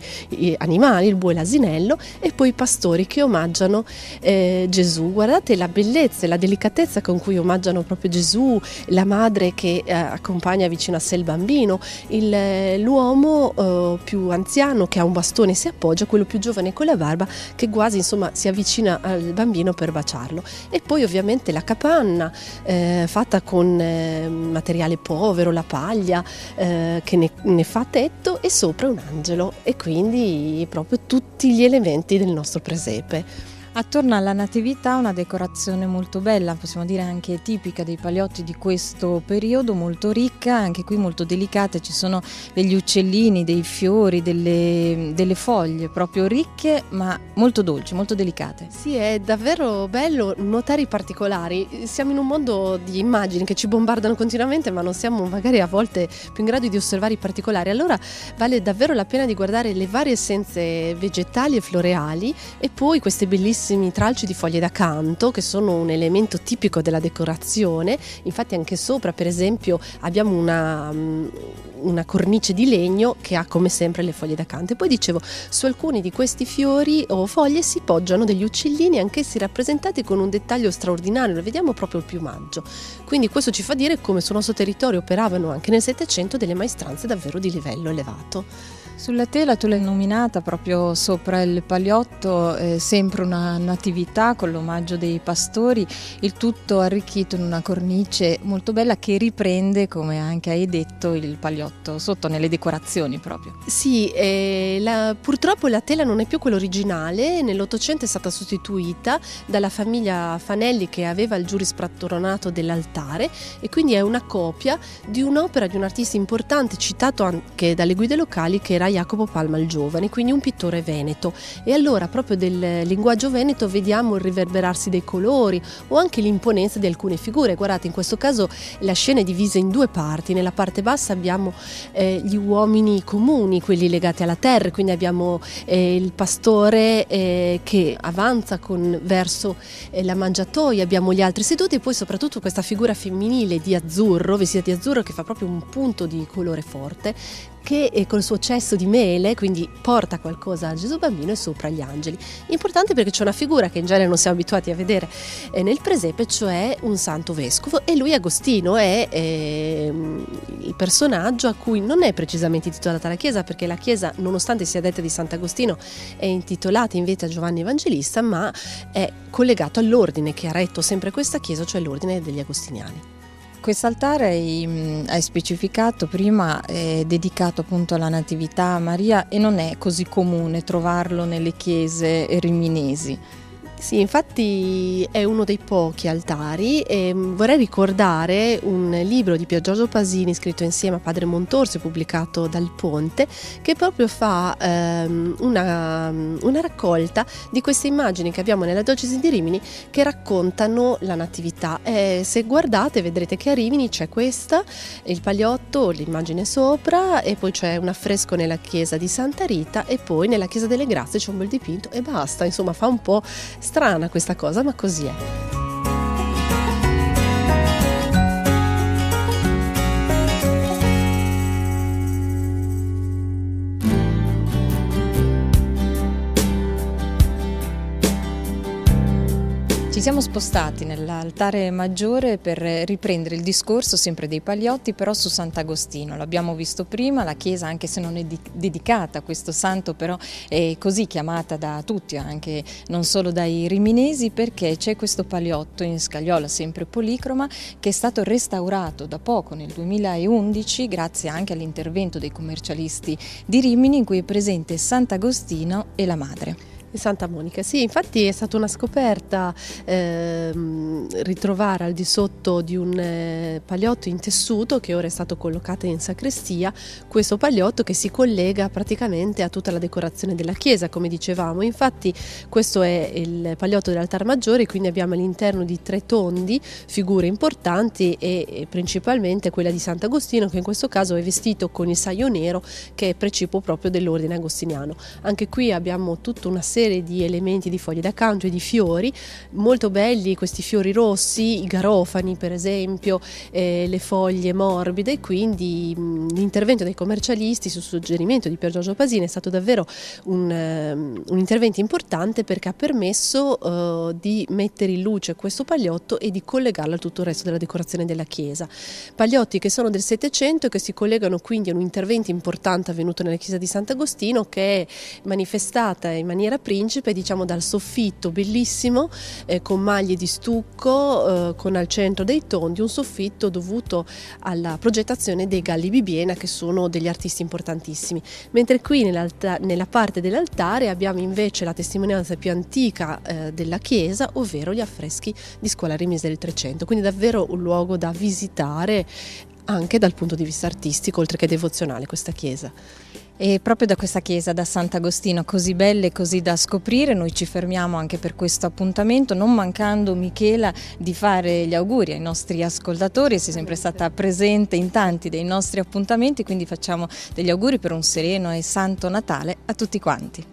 animali, il bue e l'asinello e poi i pastori che omaggiano eh, Gesù. Guardate la bellezza e la delicatezza con cui omaggiano proprio Gesù, la madre che eh, accompagna vicino a sé il bambino, il, l'uomo eh, più anziano che ha un bastone e si appoggia, quello più giovane con la barba che quasi insomma si avvicina al bambino per baciarlo. E poi ovviamente la capanna eh, fatta con eh, materiale povero, la paglia eh, che ne, ne fa tetto e sopra un angelo e quindi proprio tutti gli elementi del nostro presepe. Attorno alla Natività una decorazione molto bella, possiamo dire anche tipica dei paliotti di questo periodo, molto ricca, anche qui molto delicata, ci sono degli uccellini, dei fiori, delle, delle foglie proprio ricche ma molto dolci, molto delicate. Sì, è davvero bello notare i particolari, siamo in un mondo di immagini che ci bombardano continuamente ma non siamo magari a volte più in grado di osservare i particolari, allora vale davvero la pena di guardare le varie essenze vegetali e floreali e poi queste bellissime bellissimi tralci di foglie d'acanto che sono un elemento tipico della decorazione, infatti anche sopra per esempio abbiamo una, mm, una cornice di legno che ha come sempre le foglie da canto. e poi dicevo su alcuni di questi fiori o foglie si poggiano degli uccellini anch'essi rappresentati con un dettaglio straordinario, lo vediamo proprio il piumaggio, quindi questo ci fa dire come sul nostro territorio operavano anche nel Settecento delle maestranze davvero di livello elevato. Sulla tela tu l'hai nominata proprio sopra il paliotto, eh, sempre una natività con l'omaggio dei pastori, il tutto arricchito in una cornice molto bella che riprende, come anche hai detto, il paliotto sotto nelle decorazioni proprio. Sì, eh, la, purtroppo la tela non è più quella originale, nell'Ottocento è stata sostituita dalla famiglia Fanelli che aveva il giurispattorato dell'altare e quindi è una copia di un'opera di un artista importante citato anche dalle guide locali che era era Jacopo Palma il Giovane, quindi un pittore veneto. E allora proprio del linguaggio veneto vediamo il riverberarsi dei colori o anche l'imponenza di alcune figure. Guardate, in questo caso la scena è divisa in due parti. Nella parte bassa abbiamo eh, gli uomini comuni, quelli legati alla terra, quindi abbiamo eh, il pastore eh, che avanza con, verso eh, la mangiatoia, abbiamo gli altri seduti e poi soprattutto questa figura femminile di azzurro, vestita di azzurro che fa proprio un punto di colore forte, che eh, col suo cesso di mele, quindi porta qualcosa a Gesù bambino e sopra gli angeli. Importante perché c'è una figura che in genere non siamo abituati a vedere eh, nel presepe, cioè un santo vescovo e lui Agostino è eh, il personaggio a cui non è precisamente intitolata la Chiesa perché la Chiesa, nonostante sia detta di Sant'Agostino, è intitolata invece a Giovanni Evangelista, ma è collegato all'ordine che ha retto sempre questa Chiesa, cioè l'ordine degli Agostiniani. Quest'altare hai specificato prima è dedicato appunto alla Natività a Maria e non è così comune trovarlo nelle chiese riminesi. Sì, infatti è uno dei pochi altari e ehm, vorrei ricordare un libro di Pier Giorgio Pasini scritto insieme a Padre Montorsi pubblicato dal Ponte che proprio fa ehm, una, una, raccolta di queste immagini che abbiamo nella diocesi di Rimini che raccontano la natività. Eh, se guardate vedrete che a Rimini c'è questa, il paliotto, l'immagine sopra e poi c'è un affresco nella chiesa di Santa Rita e poi nella chiesa delle Grazie c'è un bel dipinto e basta, insomma fa un po' strana questa cosa, ma così è. siamo spostati nell'altare maggiore per riprendere il discorso sempre dei Pagliotti, però su Sant'Agostino. L'abbiamo visto prima, la chiesa, anche se non è dedicata a questo santo, però è così chiamata da tutti, anche non solo dai riminesi, perché c'è questo Pagliotto in scagliola, sempre policroma, che è stato restaurato da poco, nel 2011, grazie anche all'intervento dei commercialisti di Rimini, in cui è presente Sant'Agostino e la madre. Santa Monica, sì, infatti è stata una scoperta eh, ritrovare al di sotto di un eh, pagliotto in tessuto che ora è stato collocato in sacrestia, questo paliotto che si collega praticamente a tutta la decorazione della chiesa, come dicevamo. Infatti questo è il paliotto dell'altar maggiore, quindi abbiamo all'interno di tre tondi figure importanti e, e principalmente quella di Sant'Agostino che in questo caso è vestito con il saio nero che è precipo proprio dell'ordine agostiniano. Anche qui abbiamo tutta una serie serie di elementi di foglie d'accanto e di fiori, molto belli questi fiori rossi, i garofani per esempio, eh, le foglie morbide, quindi mh, l'intervento dei commercialisti su suggerimento di Pier Giorgio Pasini è stato davvero un, ehm, un intervento importante perché ha permesso uh, di mettere in luce questo pagliotto e di collegarlo a tutto il resto della decorazione della chiesa. Pagliotti che sono del Settecento e che si collegano quindi a un intervento importante avvenuto nella chiesa di Sant'Agostino che è manifestata in maniera prima principe, diciamo dal soffitto bellissimo, eh, con maglie di stucco, eh, con al centro dei tondi, un soffitto dovuto alla progettazione dei Galli Bibiena, che sono degli artisti importantissimi. Mentre qui nella parte dell'altare abbiamo invece la testimonianza più antica eh, della chiesa, ovvero gli affreschi di Scuola Rimise del Trecento. quindi davvero un luogo da visitare anche dal punto di vista artistico, oltre che devozionale, questa chiesa. E proprio da questa chiesa, da Sant'Agostino, così belle e così da scoprire, noi ci fermiamo anche per questo appuntamento, non mancando Michela di fare gli auguri ai nostri ascoltatori, sei sempre stata presente in tanti dei nostri appuntamenti, quindi facciamo degli auguri per un sereno e santo Natale a tutti quanti.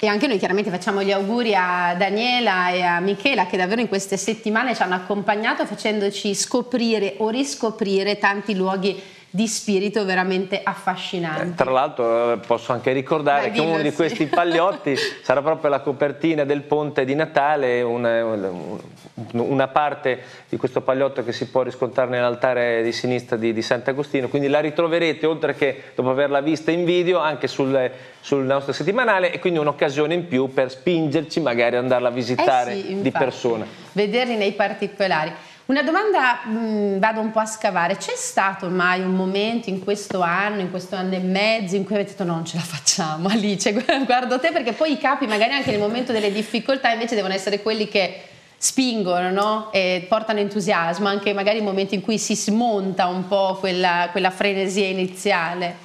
E anche noi chiaramente facciamo gli auguri a Daniela e a Michela che davvero in queste settimane ci hanno accompagnato facendoci scoprire o riscoprire tanti luoghi di spirito veramente affascinante. Eh, tra l'altro eh, posso anche ricordare che uno sì. di questi pagliotti sarà proprio la copertina del ponte di Natale, un, un, una parte di questo pagliotto che si può riscontrare nell'altare di sinistra di, di Sant'Agostino, quindi la ritroverete oltre che dopo averla vista in video anche sul, sul nostro settimanale e quindi un'occasione in più per spingerci magari ad andarla a visitare eh sì, infatti, di persona. Vederli nei particolari. Una domanda mh, mm, vado un po' a scavare, c'è stato mai un momento in questo anno, in questo anno e mezzo in cui avete detto non ce la facciamo Alice, guardo te perché poi i capi magari anche nel momento delle difficoltà invece devono essere quelli che spingono no? e portano entusiasmo anche magari in momenti in cui si smonta un po' quella, quella frenesia iniziale.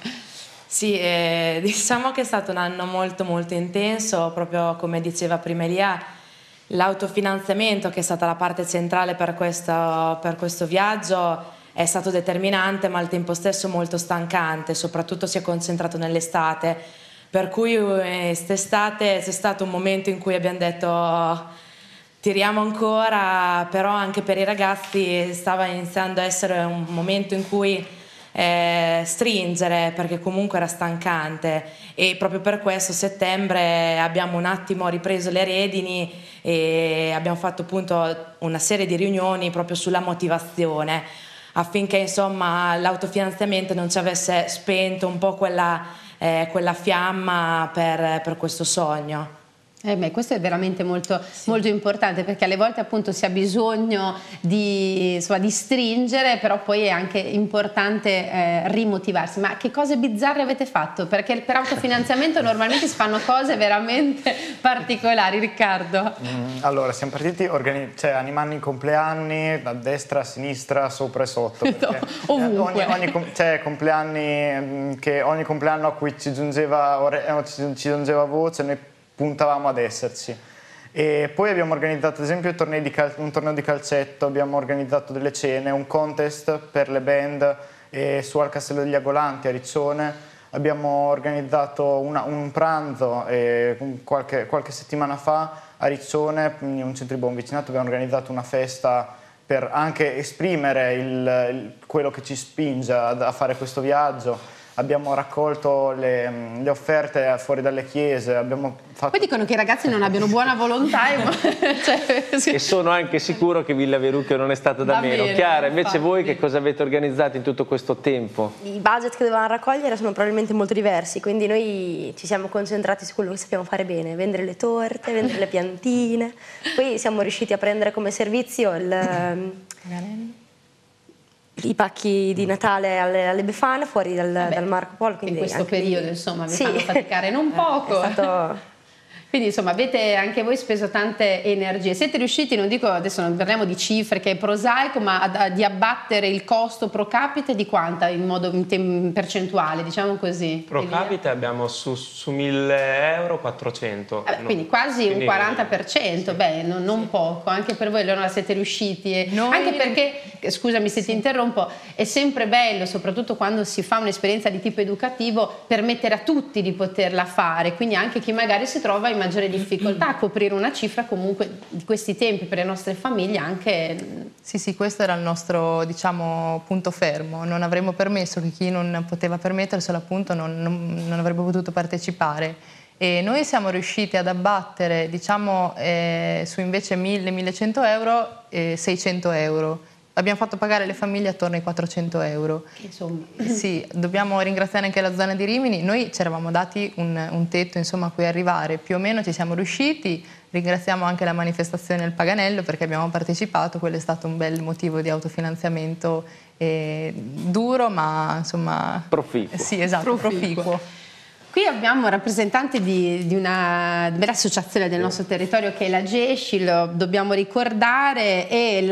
Sì, eh, diciamo che è stato un anno molto molto intenso, proprio come diceva prima Elia, l'autofinanziamento che è stata la parte centrale per questo, per questo viaggio è stato determinante ma al tempo stesso molto stancante, soprattutto si è concentrato nell'estate, per cui quest'estate eh, c'è stato un momento in cui abbiamo detto tiriamo ancora, però anche per i ragazzi stava iniziando a essere un momento in cui eh, stringere perché comunque era stancante e proprio per questo settembre abbiamo un attimo ripreso le redini e abbiamo fatto appunto una serie di riunioni proprio sulla motivazione affinché insomma l'autofinanziamento non ci avesse spento un po' quella, eh, quella fiamma per, per questo sogno. Eh beh, questo è veramente molto, sì. molto, importante perché alle volte appunto si ha bisogno di, insomma, di stringere, però poi è anche importante eh, rimotivarsi. Ma che cose bizzarre avete fatto? Perché per autofinanziamento normalmente si fanno cose veramente particolari, Riccardo. Mm, allora, siamo partiti cioè, animando i compleanni da destra a sinistra, sopra e sotto. Perché, no, eh, ovunque. Eh, ogni, ogni, cioè, compleanni, mm, che ogni compleanno a cui ci giungeva, eh, ci giungeva voce, noi puntavamo ad esserci. E poi abbiamo organizzato ad esempio un torneo di calcetto, abbiamo organizzato delle cene, un contest per le band eh, su al Castello degli Agolanti a Riccione, abbiamo organizzato una, un pranzo eh, qualche, qualche, settimana fa a Riccione, in un centro di buon vicinato, abbiamo organizzato una festa per anche esprimere il, il, quello che ci spinge a, a fare questo viaggio abbiamo raccolto le, mm, le, offerte fuori dalle chiese. Fatto... Poi dicono che i ragazzi non abbiano buona volontà. e, cioè... e sono anche sicuro che Villa Verucchio non è stata da meno. Chiara, invece infatti. voi che cosa avete organizzato in tutto questo tempo? I budget che dovevamo raccogliere sono probabilmente molto diversi, quindi noi ci siamo concentrati su quello che sappiamo fare bene, vendere le torte, vendere le piantine. Poi siamo riusciti a prendere come servizio il... Ehm, Garello i pacchi di mm. Natale alle, alle Befane fuori dal, Beh, dal Marco Polo. in questo anche... periodo, insomma, mi sì. fanno faticare non poco. È stato quindi insomma avete anche voi speso tante energie. Siete riusciti, non dico adesso non parliamo di cifre che è prosaico, ma ad, ad, di abbattere il costo pro capite di quanta in modo in percentuale, diciamo così? Pro capite abbiamo su, su 1000 euro 400. Eh, no. Quindi quasi quindi un 40%, sì. beh non, non sì. poco, anche per voi allora siete riusciti. E, Noi... Anche perché, scusami se sì. ti interrompo, è sempre bello, soprattutto quando si fa un'esperienza di tipo educativo, permettere a tutti di poterla fare, quindi anche chi magari si trova in maggiore mm, mm, difficoltà mm. a coprire una cifra comunque di questi tempi per le nostre famiglie anche... Sì, sì, questo era il nostro diciamo, punto fermo, non avremmo permesso che chi non poteva permetterselo appunto non, non, non avrebbe potuto partecipare. E noi siamo riusciti ad abbattere diciamo, eh, su invece 1000-1100 euro eh, 600 euro abbiamo fatto pagare le famiglie attorno ai 400 euro. Insomma. Sì, dobbiamo ringraziare anche la zona di Rimini. Noi ci eravamo dati un, un tetto insomma, a cui arrivare, più o meno ci siamo riusciti. Ringraziamo anche la manifestazione al Paganello perché abbiamo partecipato, quello è stato un bel motivo di autofinanziamento eh, duro ma insomma... Proficuo. Sì, esatto, proficuo. proficuo. Qui abbiamo un rappresentante di, di una associazione del nostro territorio che è la GESCI, lo dobbiamo ricordare, e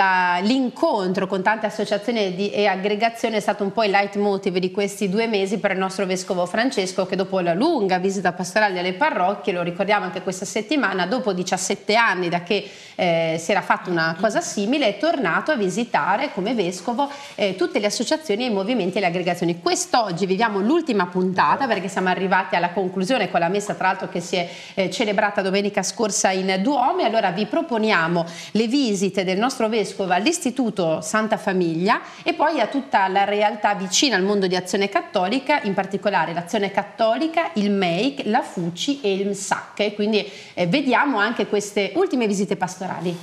l'incontro con tante associazioni di, e aggregazioni è stato un po' il leitmotiv di questi due mesi per il nostro vescovo Francesco che dopo la lunga visita pastorale alle parrocchie, lo ricordiamo anche questa settimana, dopo 17 anni da che eh, si era fatta una cosa simile, è tornato a visitare come vescovo eh, tutte le associazioni, e i movimenti e le aggregazioni. Quest'oggi viviamo l'ultima puntata esatto. perché siamo arrivati arrivati alla conclusione con la messa tra l'altro che si è eh, celebrata domenica scorsa in Duomo e allora vi proponiamo le visite del nostro Vescovo all'Istituto Santa Famiglia e poi a tutta la realtà vicina al mondo di azione cattolica, in particolare l'azione cattolica, il MEIC, la FUCI e il MSAC. Quindi eh, vediamo anche queste ultime visite pastorali.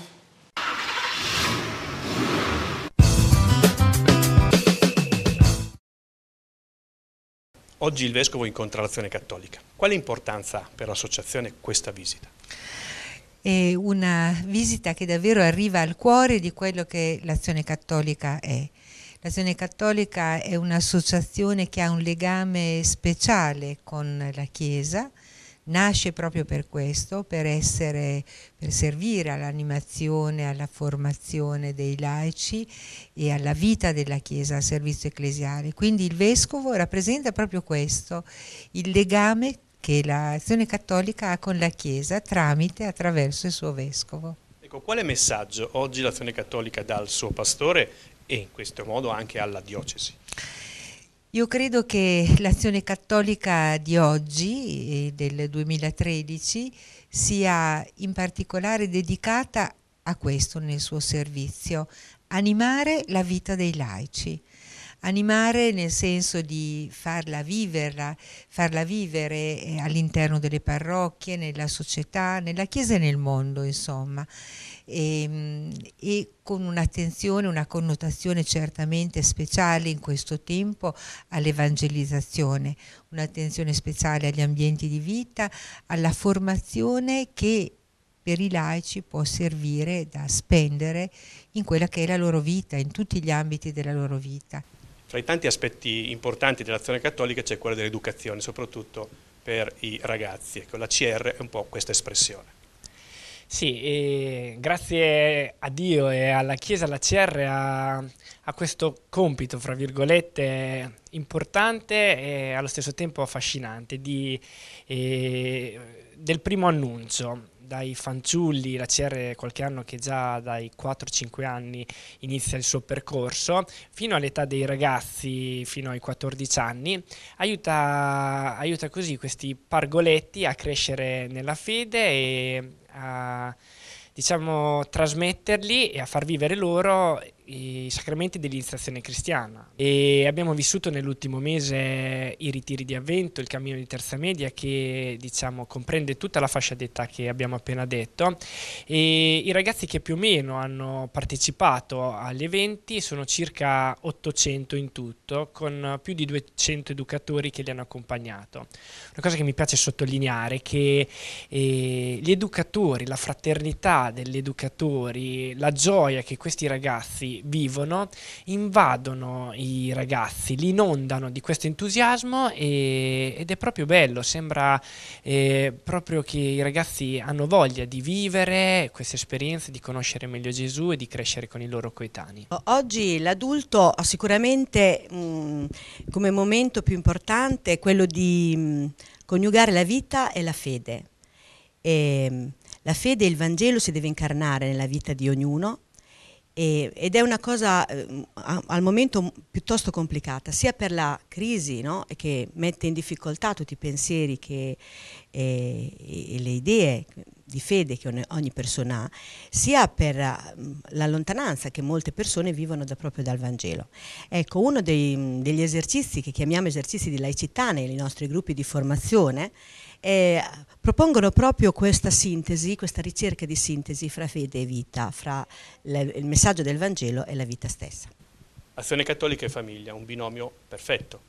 Oggi il Vescovo incontra l'azione cattolica. Quale importanza ha per l'associazione questa visita? È una visita che davvero arriva al cuore di quello che l'azione cattolica è. L'Azione Cattolica è un'associazione che ha un legame speciale con la Chiesa, nasce proprio per questo, per, essere, per servire all'animazione, alla formazione dei laici e alla vita della Chiesa, al servizio ecclesiale. Quindi il Vescovo rappresenta proprio questo, il legame che l'azione cattolica ha con la Chiesa tramite, attraverso il suo Vescovo. Ecco, quale messaggio oggi l'azione cattolica dà al suo pastore e in questo modo anche alla diocesi? Io credo che l'azione cattolica di oggi del 2013 sia in particolare dedicata a questo nel suo servizio, animare la vita dei laici animare nel senso di farla, viverla, farla vivere eh, all'interno delle parrocchie, nella società, nella Chiesa e nel mondo, insomma e, ehm, e con un'attenzione, una connotazione certamente speciale in questo tempo all'evangelizzazione, un'attenzione speciale agli ambienti di vita, alla formazione che per i laici può servire da spendere in quella che è la loro vita, in tutti gli ambiti della loro vita. Tra i tanti aspetti importanti dell'azione cattolica c'è quella dell'educazione, soprattutto per i ragazzi. Ecco, la CR è un po' questa espressione. Sì, grazie a Dio e alla Chiesa, alla CR, a, a, questo compito, fra virgolette, importante e allo stesso tempo affascinante di, eh, del primo annuncio dai fanciulli, la CR qualche anno che già dai 4-5 anni inizia il suo percorso, fino all'età dei ragazzi, fino ai 14 anni, aiuta, aiuta così questi pargoletti a crescere nella fede e a diciamo trasmetterli e a far vivere loro i sacramenti dell'iniziazione cristiana e abbiamo vissuto nell'ultimo mese i ritiri di avvento, il cammino di terza media che diciamo comprende tutta la fascia d'età che abbiamo appena detto e i ragazzi che più o meno hanno partecipato agli eventi sono circa 800 in tutto con più di 200 educatori che li hanno accompagnato. Una cosa che mi piace sottolineare è che eh, gli educatori, la fraternità degli educatori, la gioia che questi ragazzi vivono invadono i ragazzi, li inondano di questo entusiasmo e, ed è proprio bello, sembra eh, proprio che i ragazzi hanno voglia di vivere questa esperienza, di conoscere meglio Gesù e di crescere con i loro coetanei. Oggi l'adulto ha sicuramente mh, mm, come momento più importante quello di mh, mm, coniugare la vita e la fede. E, ehm, la fede e il Vangelo si deve incarnare nella vita di ognuno e, ed è una cosa eh, al momento piuttosto complicata, sia per la crisi no? che mette in difficoltà tutti i pensieri che, eh, e le idee di fede che ogni persona ha, sia per mm, la lontananza che molte persone vivono da, proprio dal Vangelo. Ecco, uno dei, degli esercizi che chiamiamo esercizi di laicità nei nostri gruppi di formazione eh, propongono proprio questa sintesi, questa ricerca di sintesi fra fede e vita, fra il messaggio del Vangelo e la vita stessa. Azione cattolica e famiglia, un binomio perfetto.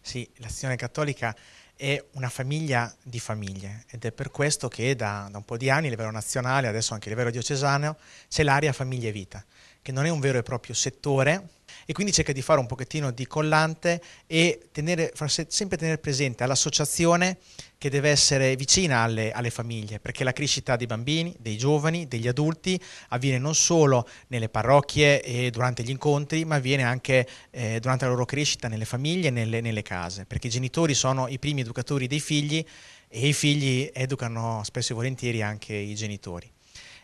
Sì, l'azione cattolica è una famiglia di famiglie ed è per questo che da, da, un po' di anni a livello nazionale, adesso anche a livello diocesano, c'è l'area famiglia e vita, che non è un vero e proprio settore e quindi cerca di fare un pochettino di collante e tenere, sempre tenere presente all'associazione che deve essere vicina alle, alle, famiglie, perché la crescita dei bambini, dei giovani, degli adulti avviene non solo nelle parrocchie e durante gli incontri, ma avviene anche eh, durante la loro crescita nelle famiglie e nelle, nelle case, perché i genitori sono i primi educatori dei figli e i figli educano spesso e volentieri anche i genitori.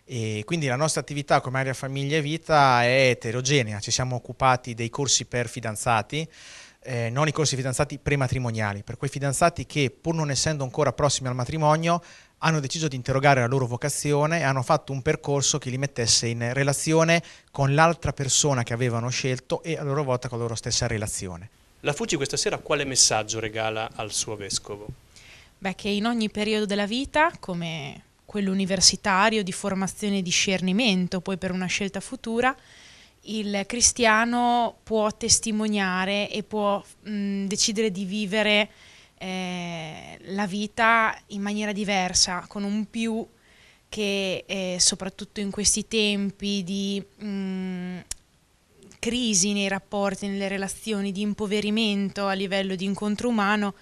E quindi la nostra attività come area famiglia e vita è eterogenea, ci siamo occupati dei corsi per fidanzati, eh, non i corsi fidanzati prematrimoniali, per quei fidanzati che pur non essendo ancora prossimi al matrimonio hanno deciso di interrogare la loro vocazione e hanno fatto un percorso che li mettesse in relazione con l'altra persona che avevano scelto e a loro volta con la loro stessa relazione. La Fuci questa sera quale messaggio regala al suo vescovo? Beh, che in ogni periodo della vita, come quello universitario di formazione e discernimento, poi per una scelta futura, il cristiano può testimoniare e può mh, decidere di vivere eh, la vita in maniera diversa, con un più che eh, soprattutto in questi tempi di mh, crisi nei rapporti, nelle relazioni, di impoverimento a livello di incontro umano,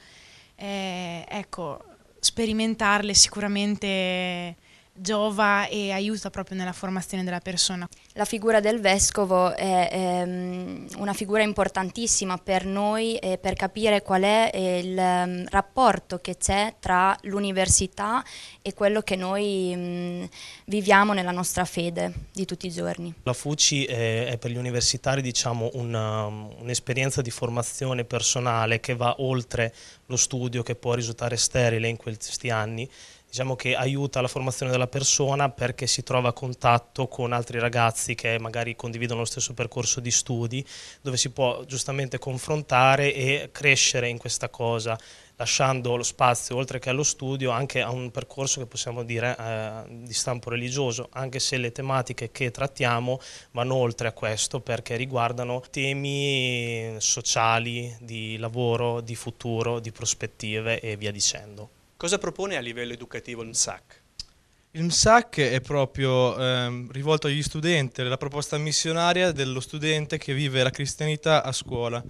eh, ecco, sperimentarle sicuramente giova e aiuta proprio nella formazione della persona. La figura del vescovo è, è ehm, una figura importantissima per noi eh, per capire qual è eh, il um, rapporto che c'è tra l'università e quello che noi um, viviamo nella nostra fede di tutti i giorni. La FUCI è, è per gli universitari diciamo, un'esperienza di formazione personale che va oltre lo studio che può risultare sterile in questi anni diciamo che aiuta la formazione della persona perché si trova a contatto con altri ragazzi che magari condividono lo stesso percorso di studi, dove si può giustamente confrontare e crescere in questa cosa, lasciando lo spazio, oltre che allo studio, anche a un percorso che possiamo dire eh, di stampo religioso, anche se le tematiche che trattiamo vanno oltre a questo perché riguardano temi sociali, di lavoro, di futuro, di prospettive e via dicendo. Cosa propone a livello educativo il MSAC? Il MSAC è proprio ehm, rivolto agli studenti, la proposta missionaria dello studente che vive la cristianità a scuola.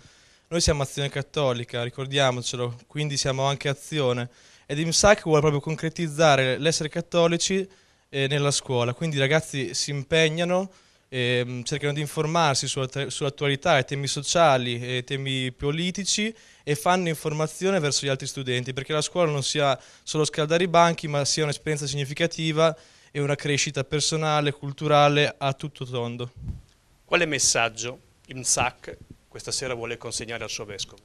Noi siamo Azione Cattolica, ricordiamocelo, quindi siamo anche Azione ed il MSAC vuole proprio concretizzare l'essere cattolici eh, nella scuola, quindi i ragazzi si impegnano ehm, cercano di informarsi sull'attualità e temi sociali e temi politici e fanno informazione verso gli altri studenti perché la scuola non sia solo scaldare i banchi ma sia un'esperienza significativa e una crescita personale, culturale a tutto tondo. Quale messaggio IMSAC questa sera vuole consegnare al suo vescovo?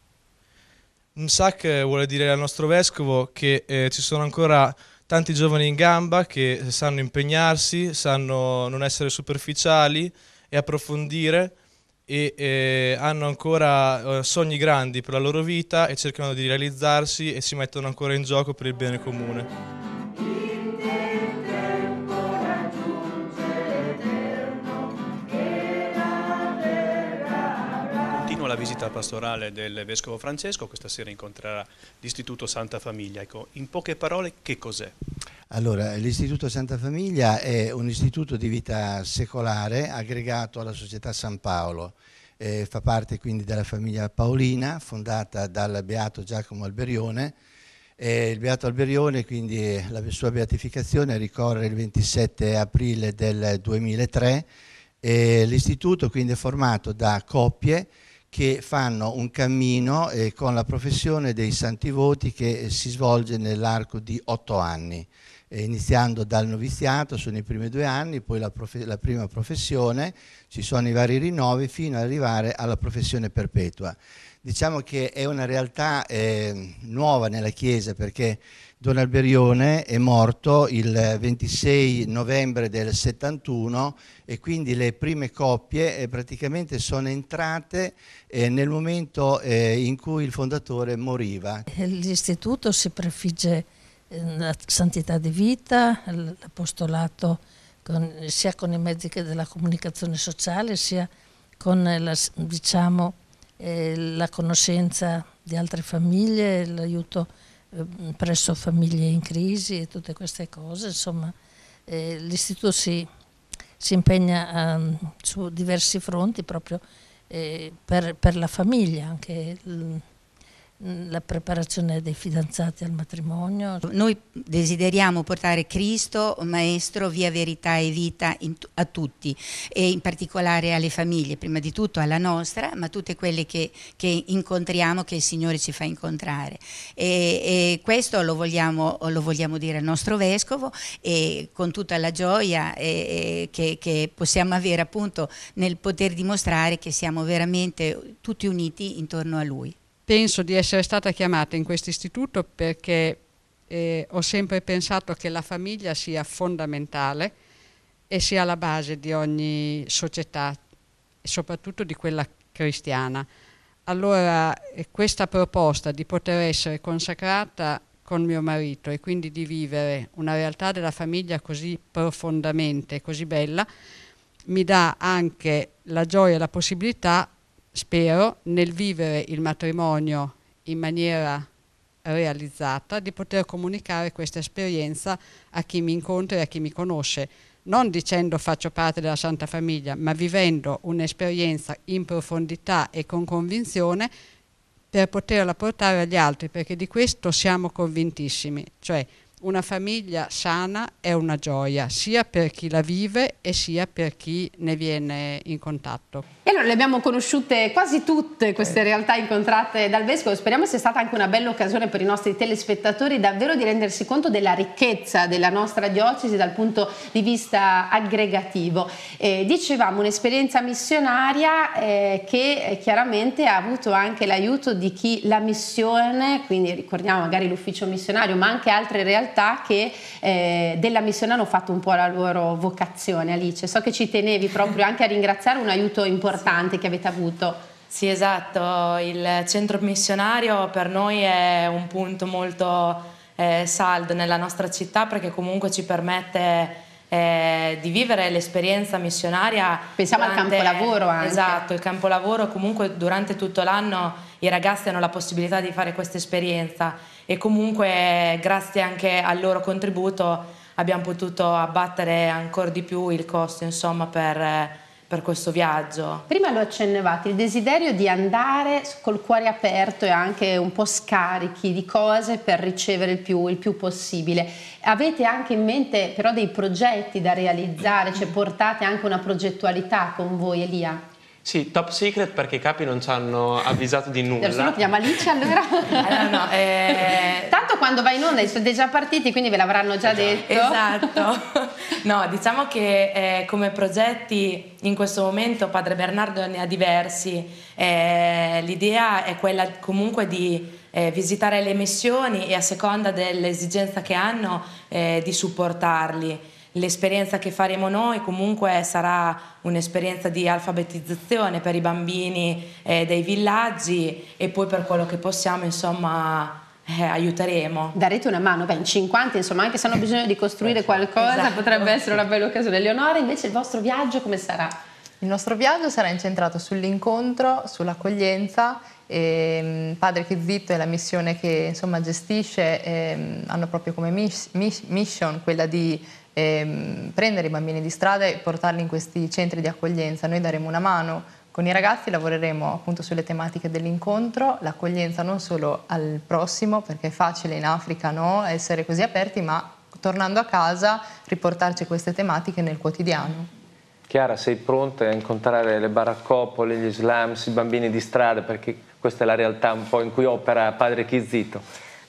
IMSAC vuole dire al nostro vescovo che eh, ci sono ancora tanti giovani in gamba che sanno impegnarsi, sanno non essere superficiali e approfondire e eh, hanno ancora eh, sogni grandi per la loro vita e cercano di realizzarsi e si mettono ancora in gioco per il bene comune. la visita pastorale del Vescovo Francesco, questa sera incontrerà l'Istituto Santa Famiglia. Ecco, in poche parole che cos'è? Allora, l'Istituto Santa Famiglia è un istituto di vita secolare aggregato alla Società San Paolo. Eh, fa parte quindi della famiglia paolina fondata dal beato Giacomo Alberione. Eh, il beato Alberione, quindi la sua beatificazione ricorre il 27 aprile del 2003. Eh, l'istituto quindi è formato da coppie che fanno un cammino eh, con la professione dei santi voti che eh, si svolge nell'arco di otto anni, eh, iniziando dal noviziato, sono i primi due anni, poi la, profe la prima professione, ci sono i vari rinnovi fino ad arrivare alla professione perpetua. Diciamo che è una realtà eh, nuova nella Chiesa perché Don Alberione è morto il 26 novembre del 71 e quindi le prime coppie eh, praticamente sono entrate eh, nel momento eh, in cui il fondatore moriva. L'istituto si prefigge la santità di vita, l'apostolato sia con i mezzi della comunicazione sociale sia con la, diciamo, la conoscenza di altre famiglie, l'aiuto Ehm, presso famiglie in crisi e tutte queste cose, insomma eh, l'istituto si, si impegna um, su diversi fronti proprio eh, per, per, la famiglia, anche il, la preparazione dei fidanzati al matrimonio. Noi desideriamo portare Cristo, Maestro, via verità e vita in, a tutti e in particolare alle famiglie, prima di tutto alla nostra, ma tutte quelle che, che incontriamo, che il Signore ci fa incontrare. E, e questo lo vogliamo, lo vogliamo, dire al nostro Vescovo e con tutta la gioia e, che, che possiamo avere appunto nel poter dimostrare che siamo veramente tutti uniti intorno a Lui penso di essere stata chiamata in questo istituto perché eh, ho sempre pensato che la famiglia sia fondamentale e sia la base di ogni società, soprattutto di quella cristiana. Allora eh, questa proposta di poter essere consacrata con mio marito e quindi di vivere una realtà della famiglia così profondamente, così bella, mi dà anche la gioia e la possibilità spero nel vivere il matrimonio in maniera realizzata di poter comunicare questa esperienza a chi mi incontra e a chi mi conosce, non dicendo faccio parte della Santa Famiglia, ma vivendo un'esperienza in profondità e con convinzione per poterla portare agli altri, perché di questo siamo convintissimi, cioè una famiglia sana è una gioia, sia per chi la vive e sia per chi ne viene in contatto. E allora le abbiamo conosciute quasi tutte queste eh. realtà incontrate dal Vescovo. Speriamo sia stata anche una bella occasione per i nostri telespettatori davvero di rendersi conto della ricchezza della nostra diocesi dal punto di vista aggregativo. Eh, dicevamo un'esperienza missionaria eh, che eh, chiaramente ha avuto anche l'aiuto di chi la missione, quindi ricordiamo magari l'ufficio missionario, ma anche altre realtà realtà che eh, della missione hanno fatto un po' la loro vocazione Alice, so che ci tenevi proprio anche a ringraziare un aiuto importante sì. che avete avuto. Sì, esatto, il centro missionario per noi è un punto molto eh, saldo nella nostra città perché comunque ci permette eh, di vivere l'esperienza missionaria. Pensiamo durante, al lavoro anche. Esatto, il lavoro, comunque durante tutto l'anno i ragazzi hanno la possibilità di fare questa esperienza e comunque grazie anche al loro contributo abbiamo potuto abbattere ancora di più il costo insomma per eh, per questo viaggio. Prima lo accennevate, il desiderio di andare col cuore aperto e anche un po' scarichi di cose per ricevere il più, il più possibile. Avete anche in mente però dei progetti da realizzare, cioè portate anche una progettualità con voi Elia? Sì, top secret perché i capi non ci hanno avvisato di nulla. Adesso lo chiama Alice allora. allora no, eh... Tanto quando vai in onda siete già partiti, quindi ve l'avranno già esatto. detto. Esatto. No, diciamo che eh, come progetti in questo momento Padre Bernardo ne ha diversi. Eh, l'idea è quella comunque di eh, visitare le missioni e a seconda dell'esigenza che hanno eh, di supportarli. L'esperienza che faremo noi comunque sarà un'esperienza di alfabetizzazione per i bambini eh, dei villaggi e poi per quello che possiamo insomma eh, aiuteremo. Darete una mano, beh in 50 insomma anche se hanno bisogno di costruire esatto. qualcosa esatto. potrebbe essere una bella occasione. Leonora invece il vostro viaggio come sarà? Il nostro viaggio sarà incentrato sull'incontro, sull'accoglienza e ehm, Padre Che Zitto è la missione che insomma gestisce e, ehm, hanno proprio come miss, miss, mission quella di ehm, prendere i bambini di strada e portarli in questi centri di accoglienza. Noi daremo una mano. Con i ragazzi lavoreremo appunto sulle tematiche dell'incontro, l'accoglienza non solo al prossimo, perché è facile in Africa no, essere così aperti, ma tornando a casa riportarci queste tematiche nel quotidiano. Chiara, sei pronta a incontrare le baraccopole, gli slums, i bambini di strada, perché questa è la realtà un po' in cui opera Padre Chizzito?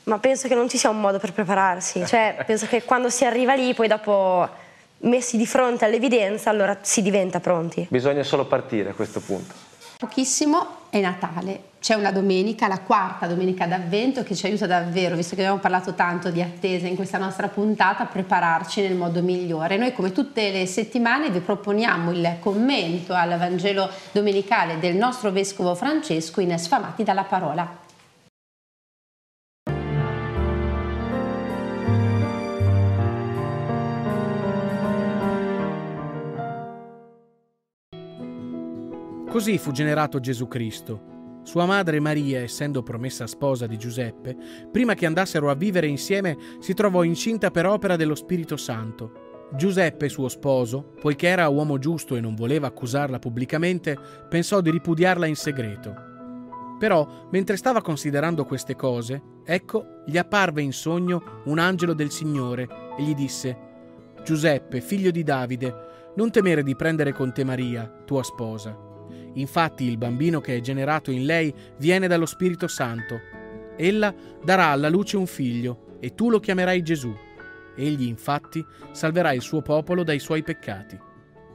ma penso che non ci sia un modo per prepararsi, cioè penso che quando si arriva lì poi dopo messi di fronte all'evidenza allora si diventa pronti. Bisogna solo partire a questo punto. Pochissimo è Natale, c'è una domenica, la quarta domenica d'avvento che ci aiuta davvero, visto che abbiamo parlato tanto di attesa in questa nostra puntata, a prepararci nel modo migliore. Noi come tutte le settimane vi proponiamo il commento al Vangelo domenicale del nostro Vescovo Francesco in Sfamati dalla parola. Così fu generato Gesù Cristo. Sua madre Maria, essendo promessa sposa di Giuseppe, prima che andassero a vivere insieme, si trovò incinta per opera dello Spirito Santo. Giuseppe, suo sposo, poiché era uomo giusto e non voleva accusarla pubblicamente, pensò di ripudiarla in segreto. Però, mentre stava considerando queste cose, ecco, gli apparve in sogno un angelo del Signore e gli disse, Giuseppe, figlio di Davide, non temere di prendere con te Maria, tua sposa Infatti il bambino che è generato in lei viene dallo Spirito Santo. Ella darà alla luce un figlio, e tu lo chiamerai Gesù. Egli infatti salverà il suo popolo dai suoi peccati.